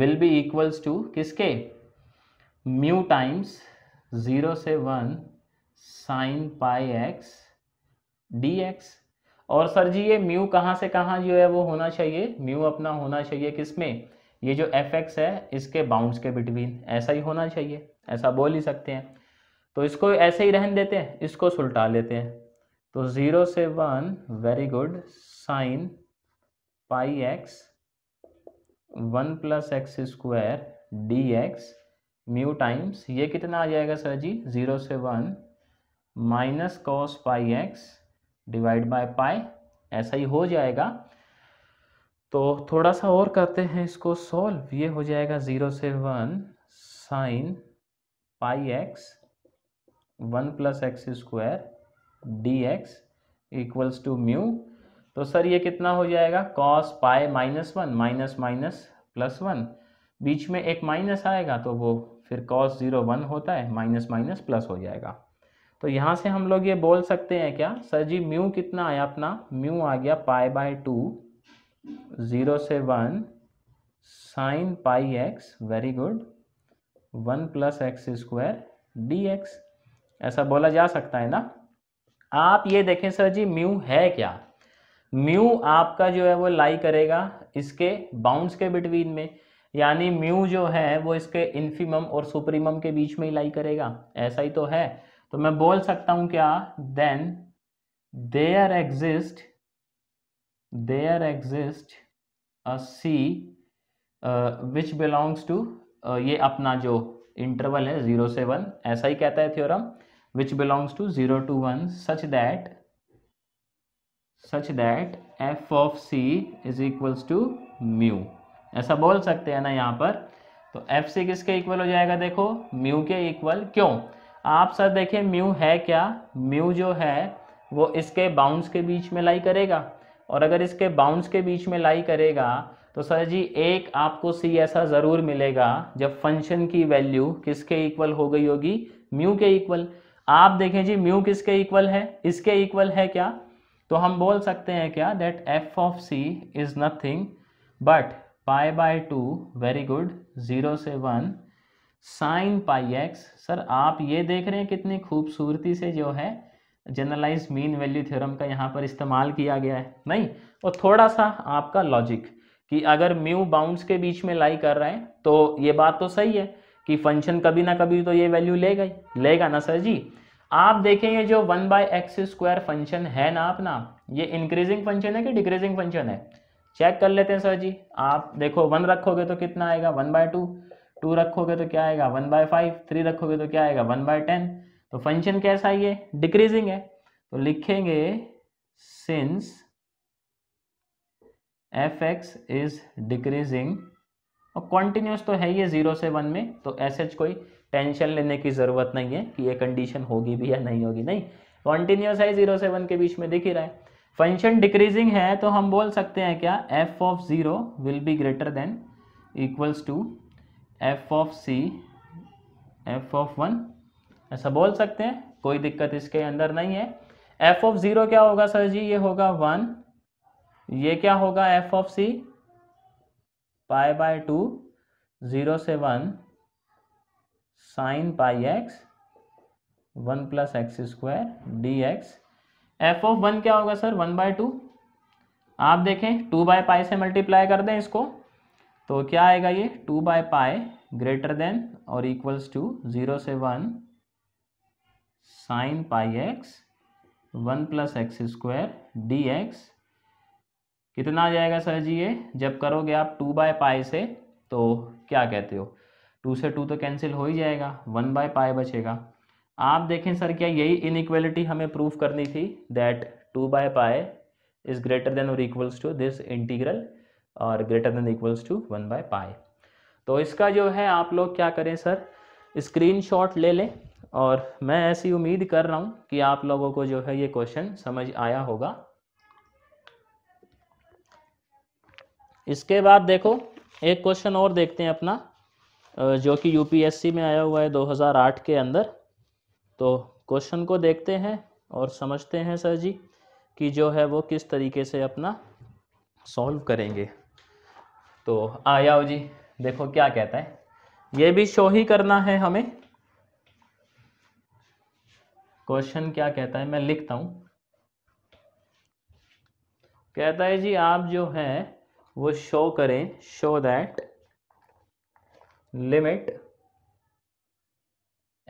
will be equals to किसके म्यू टाइम्स ज़ीरो से one sine pi x d x और सर जी ये म्यू कहाँ से कहाँ जो है वो होना चाहिए म्यू अपना होना चाहिए किसमें ये जो एफ एक्स है इसके बाउंड्स के बिटवीन ऐसा ही होना चाहिए ऐसा बोल ही सकते हैं तो इसको ऐसे ही रहन देते हैं इसको सुलटा लेते हैं तो ज़ीरो से one very good sine pi x one plus x square d x mu times ये कितना आ जाएगा सर जी ज़ीरो से one minus cos pi x divide by pi ऐसा ही हो जाएगा तो थोड़ा सा और करते हैं इसको सॉल्व ये हो जाएगा ज़ीरो से one sine pi x one plus x square d x equals to mu तो सर ये कितना हो जाएगा cos pi minus one minus minus plus one बीच में एक माइनस आएगा तो वो फिर कॉस ज़ीरो वन होता है माइनस माइनस प्लस हो जाएगा तो यहाँ से हम लोग ये बोल सकते हैं क्या सर जी म्यू कितना आया अपना म्यू आ गया पाए बाय टू ज़ीरो से one sine pi x very good one plus x square d x ऐसा बोला जा सकता है ना आप ये देखें सर जी म्यू है क्या म्यू आपका जो है वो लाई करेगा इसके बाउंड्स के बिटवीन में यानी म्यू जो है वो इसके इन्फीमम और सुप्रीमम के बीच में ही लाई करेगा ऐसा ही तो है तो मैं बोल सकता हूँ क्या then there exist there exist a c uh, which belongs to uh, ये अपना जो इंटरवल है जीरो से वन ऐसा ही कहता है theorem which belongs to zero to one such that such that f of c is equals to mu ऐसा बोल सकते हैं ना यहाँ पर तो एफ सी किसके इक्वल हो जाएगा देखो म्यू के इक्वल क्यों आप सर देखें म्यू है क्या म्यू जो है वो इसके बाउंड्स के बीच में लाई करेगा और अगर इसके बाउंड के बीच में लाई करेगा तो सर जी एक आपको सी ऐसा ज़रूर मिलेगा जब फंक्शन की वैल्यू किसके इक्वल हो गई होगी म्यू के इक्वल आप देखें जी म्यू किसके इक्वल है इसके इक्वल है क्या तो हम बोल सकते हैं क्या that f of c is nothing but pi by two very good zero से one sine pi x sir आप ये देख रहे हैं कितनी खूबसूरती से जो है जनरलाइज मीन वैल्यू थ्योरम का यहाँ पर इस्तेमाल किया गया है नहीं और थोड़ा सा आपका लॉजिक कि अगर म्यू बाउंड्स के बीच में लाई कर रहे हैं तो ये बात तो सही है कि फंक्शन कभी ना कभी तो ये वैल्यू ले गई लेगा ना सर जी आप देखेंगे जो one by x square function है ना अपना ये इंक्रीजिंग फंक्शन है कि डिक्रीजिंग फंक्शन है चेक कर लेते हैं सर जी आप देखो वन रखोगे तो कितना आएगा वन बाय टू टू रखोगे तो क्या आएगा वन बाय फाइव थ्री रखोगे तो क्या आएगा वन बाय टेन तो फंक्शन कैसा है ये डिक्रीजिंग है तो लिखेंगे since f x is decreasing और कॉन्टिन्यूस तो है ये जीरो से वन में तो ऐसे कोई टेंशन लेने की ज़रूरत नहीं है कि ये कंडीशन होगी भी या नहीं होगी नहीं कॉन्टिन्यूस है जीरो से वन के बीच में दिख ही रहा है फंक्शन डिक्रीजिंग है तो हम बोल सकते हैं क्या f of zero will be greater than equals to f of c f of one ऐसा बोल सकते हैं कोई दिक्कत इसके अंदर नहीं है एफ ऑफ ज़ीरो क्या होगा सर जी ये होगा वन ये क्या होगा f of c pi by two zero से one sine pi x one plus x square d x f of one क्या होगा सर वन बाय टू आप देखें टू बाय पाई से मल्टीप्लाई कर दें इसको तो क्या आएगा ये two by pi greater than और इक्वल्स टू ज़ीरो से one sine pi x one plus x square d x कितना आ जाएगा सर जी ये जब करोगे आप टू बाय पाई से तो क्या कहते हो टू से टू तो कैंसिल हो ही जाएगा वन बाय पाई बचेगा आप देखें सर क्या यही इनक्वलिटी हमें प्रूफ करनी थी that two by pi is greater than और इक्वल्स टू दिस इंटीग्रल और greater than equals to one by pi तो इसका जो है आप लोग क्या करें सर स्क्रीनशॉट ले लें और मैं ऐसी उम्मीद कर रहा हूँ कि आप लोगों को जो है ये क्वेश्चन समझ आया होगा इसके बाद देखो एक क्वेश्चन और देखते हैं अपना जो कि यूपीएससी में आया हुआ है 2008 के अंदर तो क्वेश्चन को देखते हैं और समझते हैं सर जी कि जो है वो किस तरीके से अपना सॉल्व करेंगे तो आयाओ जी देखो क्या कहता है ये भी शो ही करना है हमें क्वेश्चन क्या कहता है मैं लिखता हूँ कहता है जी आप जो है वो शो करें show that limit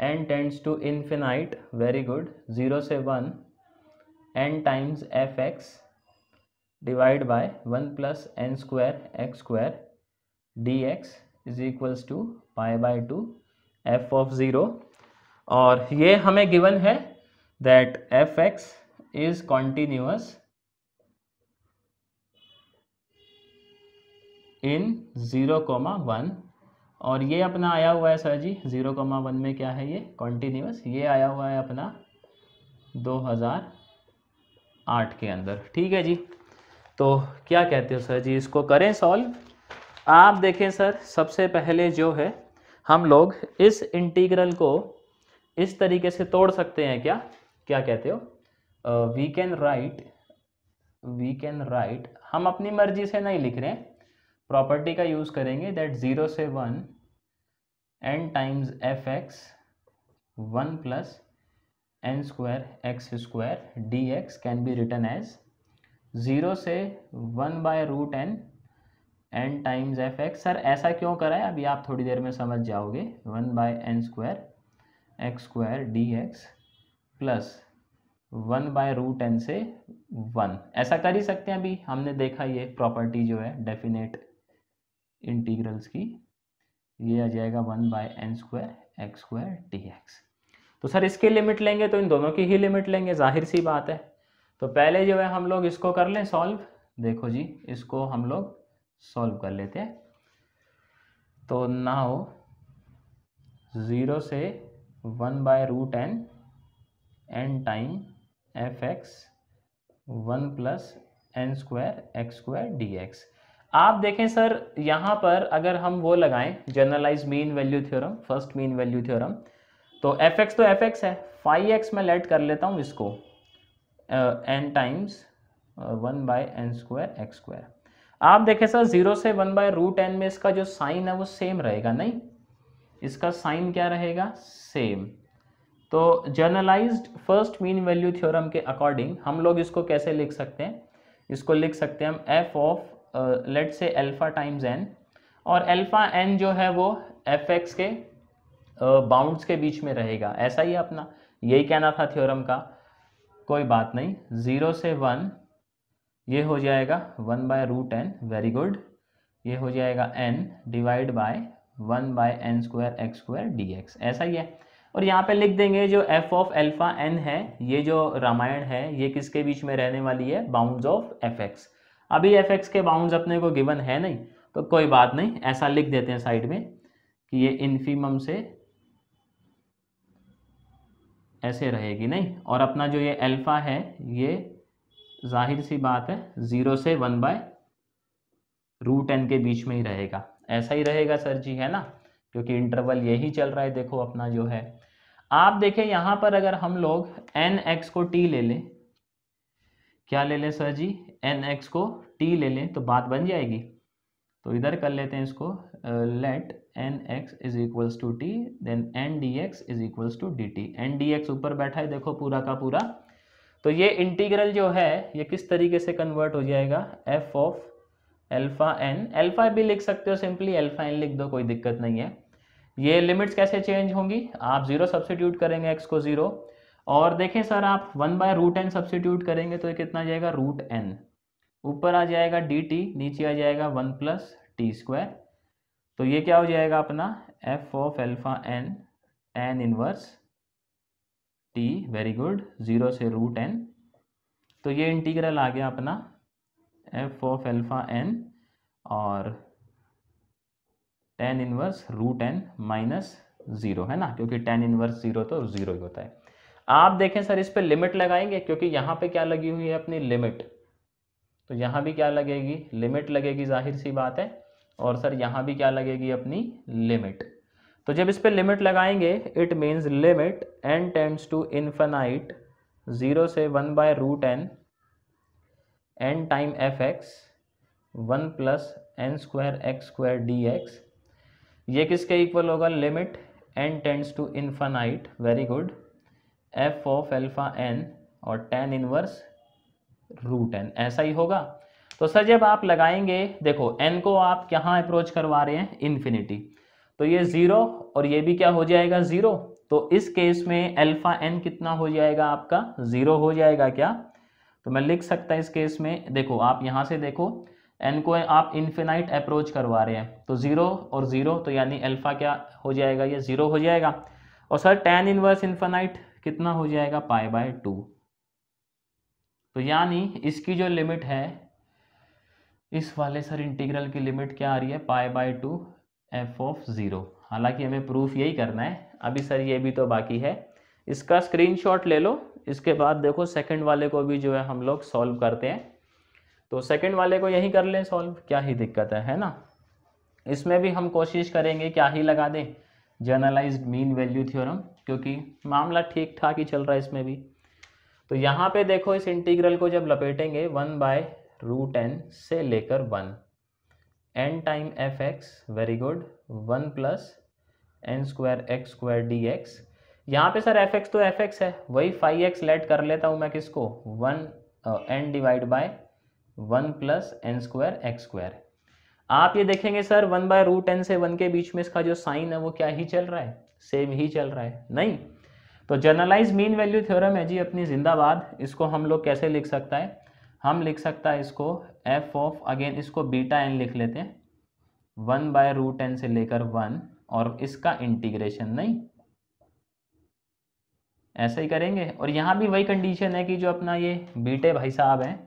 n tends to infinite very good zero से one n times f x divide by one plus n square x square d x is equals to pi by two f of zero और ये हमें given है that fx is continuous in zero comma one और ये अपना आया हुआ है सर जी ज़ीरो कोमा वन में क्या है ये कॉन्टीन्यूस ये आया हुआ है अपना दो हज़ार आठ के अंदर ठीक है जी तो क्या कहते हो सर जी इसको करें सॉल्व आप देखें सर सबसे पहले जो है हम लोग इस इंटीग्रल को इस तरीके से तोड़ सकते हैं क्या क्या कहते हो we can write we can write हम अपनी मर्जी से नहीं लिख रहे हैं प्रॉपर्टी का यूज़ करेंगे दैट ज़ीरो से one n times f x one plus n square x square d x can be return as zero से one by root n n times f x sir ऐसा क्यों कराए अभी आप थोड़ी देर में समझ जाओगे one by n square x square d x plus one by root n से वन ऐसा कर ही सकते हैं अभी हमने देखा ये प्रॉपर्टी जो है डेफिनेट इंटीग्रल्स की ये आ जाएगा one by n square x square t x तो सर इसके लिमिट लेंगे तो इन दोनों की ही लिमिट लेंगे जाहिर सी बात है तो पहले जो है हम लोग इसको कर लें सॉल्व देखो जी इसको हम लोग सॉल्व कर लेते हैं तो नाउ ज़ीरो से one by root n n time f x one plus n square x square d x आप देखें सर यहाँ पर अगर हम वो लगाएं generalize mean value theorem first mean value theorem तो एफ एक्स तो एफ एक्स है फाइव एक्स में लेट कर लेता हूँ इसको n times one by n square x square आप देखें सर जीरो से वन बाय रूट एन में इसका जो साइन है वो सेम रहेगा नहीं इसका साइन क्या रहेगा सेम तो generalized first mean value theorem के अकॉर्डिंग हम लोग इसको कैसे लिख सकते हैं इसको लिख सकते हैं हम एफ ऑफ लेट से एल्फा टाइम्स एन और एल्फा एन जो है वो एफ एक्स के बाउंड्स uh, के बीच में रहेगा ऐसा ही अपना यही कहना था थ्योरम का कोई बात नहीं ज़ीरो से वन ये हो जाएगा one by root n very good ये हो जाएगा n divide by one by n square x square d x ऐसा ही है और यहाँ पे लिख देंगे जो एफ ऑफ एल्फा एन है ये जो रामायण है ये किसके बीच में रहने वाली है बाउंड ऑफ एफ एक्स अभी एफ एक्स के बाउंड अपने को गिवन है नहीं तो कोई बात नहीं ऐसा लिख देते हैं साइड में कि ये इन्फीमम से ऐसे रहेगी नहीं और अपना जो ये अल्फ़ा है ये जाहिर सी बात है ज़ीरो से वन बाय रूट एन के बीच में ही रहेगा ऐसा ही रहेगा सर जी है ना क्योंकि इंटरवल यही चल रहा है देखो अपना जो है आप देखें यहां पर अगर हम लोग एन एक्स को टी ले लें क्या ले लें सर जी एन एक्स को टी ले लें तो बात बन जाएगी तो इधर कर लेते हैं इसको let n x is equals to t then n d x is equals to d t n d x ऊपर बैठा है देखो पूरा का पूरा तो ये इंटीग्रल जो है ये किस तरीके से कन्वर्ट हो जाएगा f of alpha n alpha भी लिख सकते हो सिंपली एल्फा एन लिख दो कोई दिक्कत नहीं है ये लिमिट्स कैसे चेंज होंगी आप ज़ीरो सब्सिट्यूट करेंगे एक्स को ज़ीरो और देखें सर आप one by root n substitute करेंगे तो ये कितना जाएगा रूट एन ऊपर आ जाएगा डी टी नीचे आ जाएगा वन प्लस टी स्क्वायर तो ये क्या हो जाएगा अपना f of alpha n n inverse t very good zero से रूट एन तो ये इंटीग्रल आ गया अपना एफ ऑफ एल्फ़ा एन और tan inverse root n minus zero है ना क्योंकि टेन इनवर्स ज़ीरो तो ज़ीरो ही होता है आप देखें सर इस पर लिमिट लगाएंगे क्योंकि यहाँ पे क्या लगी हुई है अपनी लिमिट तो यहाँ भी क्या लगेगी लिमिट लगेगी जाहिर सी बात है और सर यहाँ भी क्या लगेगी अपनी लिमिट तो जब इस पर लिमिट लगाएंगे it means limit n tends to infinite zero से one by root n n time f x one plus n square x square d x ये किसके इक्वल होगा limit n tends to infinite very good f of alpha n और tan inverse root n ऐसा ही होगा तो sir जब आप लगाएंगे देखो एन को आप कहाँ अप्रोच करवा रहे हैं इन्फिनिटी तो ये ज़ीरो और ये भी क्या हो जाएगा ज़ीरो तो इस केस में अल्फ़ा एन कितना हो जाएगा आपका ज़ीरो हो जाएगा क्या तो मैं लिख सकता इस केस में देखो आप यहाँ से देखो एन को आप इन्फिनाइट अप्रोच करवा रहे हैं तो ज़ीरो और ज़ीरो तो यानी अल्फ़ा क्या हो जाएगा ये ज़ीरो हो जाएगा और सर टेन इनवर्स इन्फिनाइट कितना हो जाएगा पाई बाय टू तो यानी इसकी जो लिमिट है इस वाले सर इंटीग्रल की लिमिट क्या आ रही है pi by two f of zero हालांकि हमें प्रूफ यही करना है अभी सर ये भी तो बाकी है इसका स्क्रीनशॉट ले लो इसके बाद देखो सेकंड वाले को भी जो है हम लोग सॉल्व करते हैं तो सेकंड वाले को यही कर लें सॉल्व क्या ही दिक्कत है है ना इसमें भी हम कोशिश करेंगे क्या ही लगा दें जर्नलाइज्ड मीन वैल्यू थ्योरम क्योंकि मामला ठीक ठाक ही चल रहा है इसमें भी तो यहाँ पे देखो इस इंटीग्रल को जब लपेटेंगे वन बाय रूट एन से लेकर one n time f x very good one plus n square x square d x यहाँ पे सर एफ एक्स तो एफ एक्स है वही फाइव एक्स लेट कर लेता हूँ मैं किसको one n divide by one plus n square x square आप ये देखेंगे sir one by root n से वन के बीच में इसका जो साइन है वो क्या ही चल रहा है सेम ही चल रहा है नहीं तो जर्नलाइज मीन वैल्यू थ्योरम है जी अपनी जिंदाबाद इसको हम लोग कैसे लिख सकता है हम लिख सकता है इसको एफ ऑफ अगेन इसको बीटा एन लिख लेते हैं वन बाय रूट एन से लेकर वन और इसका इंटीग्रेशन नहीं ऐसे ही करेंगे और यहाँ भी वही कंडीशन है कि जो अपना ये बीटे भाई साहब हैं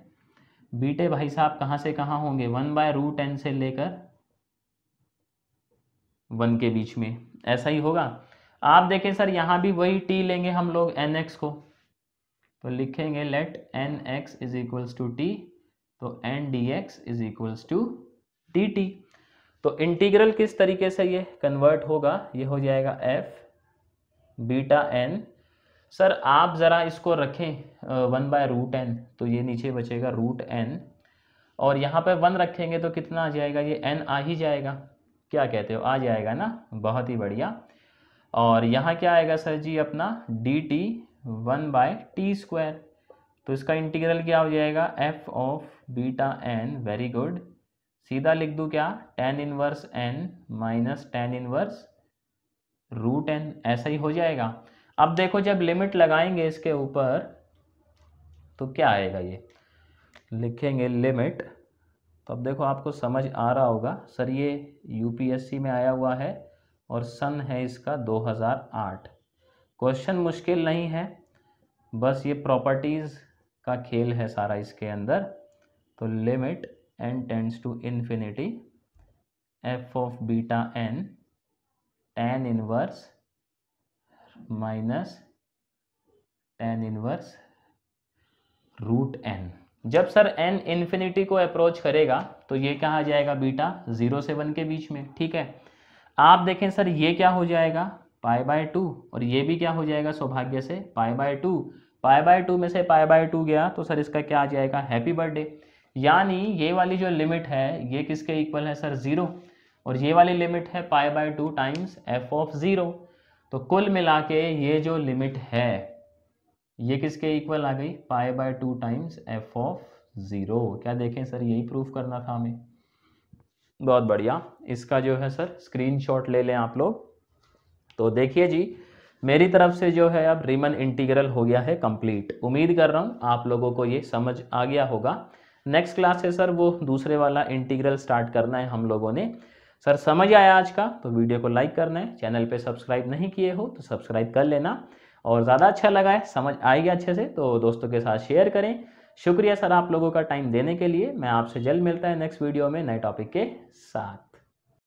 बीटे भाई साहब कहाँ से कहाँ होंगे वन बाय रूट एन से लेकर वन के बीच में ऐसा ही होगा आप देखें सर यहाँ भी वही टी लेंगे हम लोग एन एक्स को तो लिखेंगे let n x is equals to t तो n d x is equals to d t तो इंटीग्रल किस तरीके से ये कन्वर्ट होगा ये हो जाएगा एफ बीटा एन सर आप ज़रा इसको रखें वन बाय रूट एन तो ये नीचे बचेगा रूट एन और यहाँ पर वन रखेंगे तो कितना आ जाएगा ये एन आ ही जाएगा क्या कहते हो आ जाएगा ना बहुत ही बढ़िया और यहाँ क्या आएगा सर जी अपना d t one by t square तो इसका इंटीग्रल क्या हो जाएगा f of beta n very good सीधा लिख दूँ क्या tan inverse n minus tan inverse root n ऐसा ही हो जाएगा अब देखो जब लिमिट लगाएंगे इसके ऊपर तो क्या आएगा ये लिखेंगे लिमिट तो अब देखो आपको समझ आ रहा होगा सर ये यूपीएससी में आया हुआ है और सन है इसका 2008 क्वेश्चन मुश्किल नहीं है बस ये प्रॉपर्टीज़ का खेल है सारा इसके अंदर तो limit n tends to infinity f of beta n tan inverse minus tan inverse root n जब सर एन इन्फिनिटी को अप्रोच करेगा तो ये कहा जाएगा बीटा जीरो से वन के बीच में ठीक है आप देखें सर ये क्या हो जाएगा पाई बाय टू और ये भी क्या हो जाएगा सौभाग्य से pi by two pi by two में से पाई बाय टू गया तो सर इसका क्या आ जाएगा हैप्पी बर्थडे यानी ये वाली जो लिमिट है ये किसके इक्वल है सर ज़ीरो और ये वाली लिमिट है pi by two times f of zero तो कुल मिला के ये जो लिमिट है ये किसके इक्वल आ गई pi by two times f of zero क्या देखें सर यही प्रूफ करना था हमें बहुत बढ़िया इसका जो है सर स्क्रीनशॉट ले लें आप लोग तो देखिए जी मेरी तरफ से जो है अब रीमन इंटीग्रल हो गया है कंप्लीट उम्मीद कर रहा हूँ आप लोगों को ये समझ आ गया होगा नेक्स्ट क्लास है सर वो दूसरे वाला इंटीग्रल स्टार्ट करना है हम लोगों ने सर समझ आया आज का तो वीडियो को लाइक करना है चैनल पे सब्सक्राइब नहीं किए हो तो सब्सक्राइब कर लेना और ज़्यादा अच्छा लगा है समझ आएगी अच्छे से तो दोस्तों के साथ शेयर करें शुक्रिया सर आप लोगों का टाइम देने के लिए मैं आपसे जल्द मिलता है नेक्स्ट वीडियो में नए टॉपिक के साथ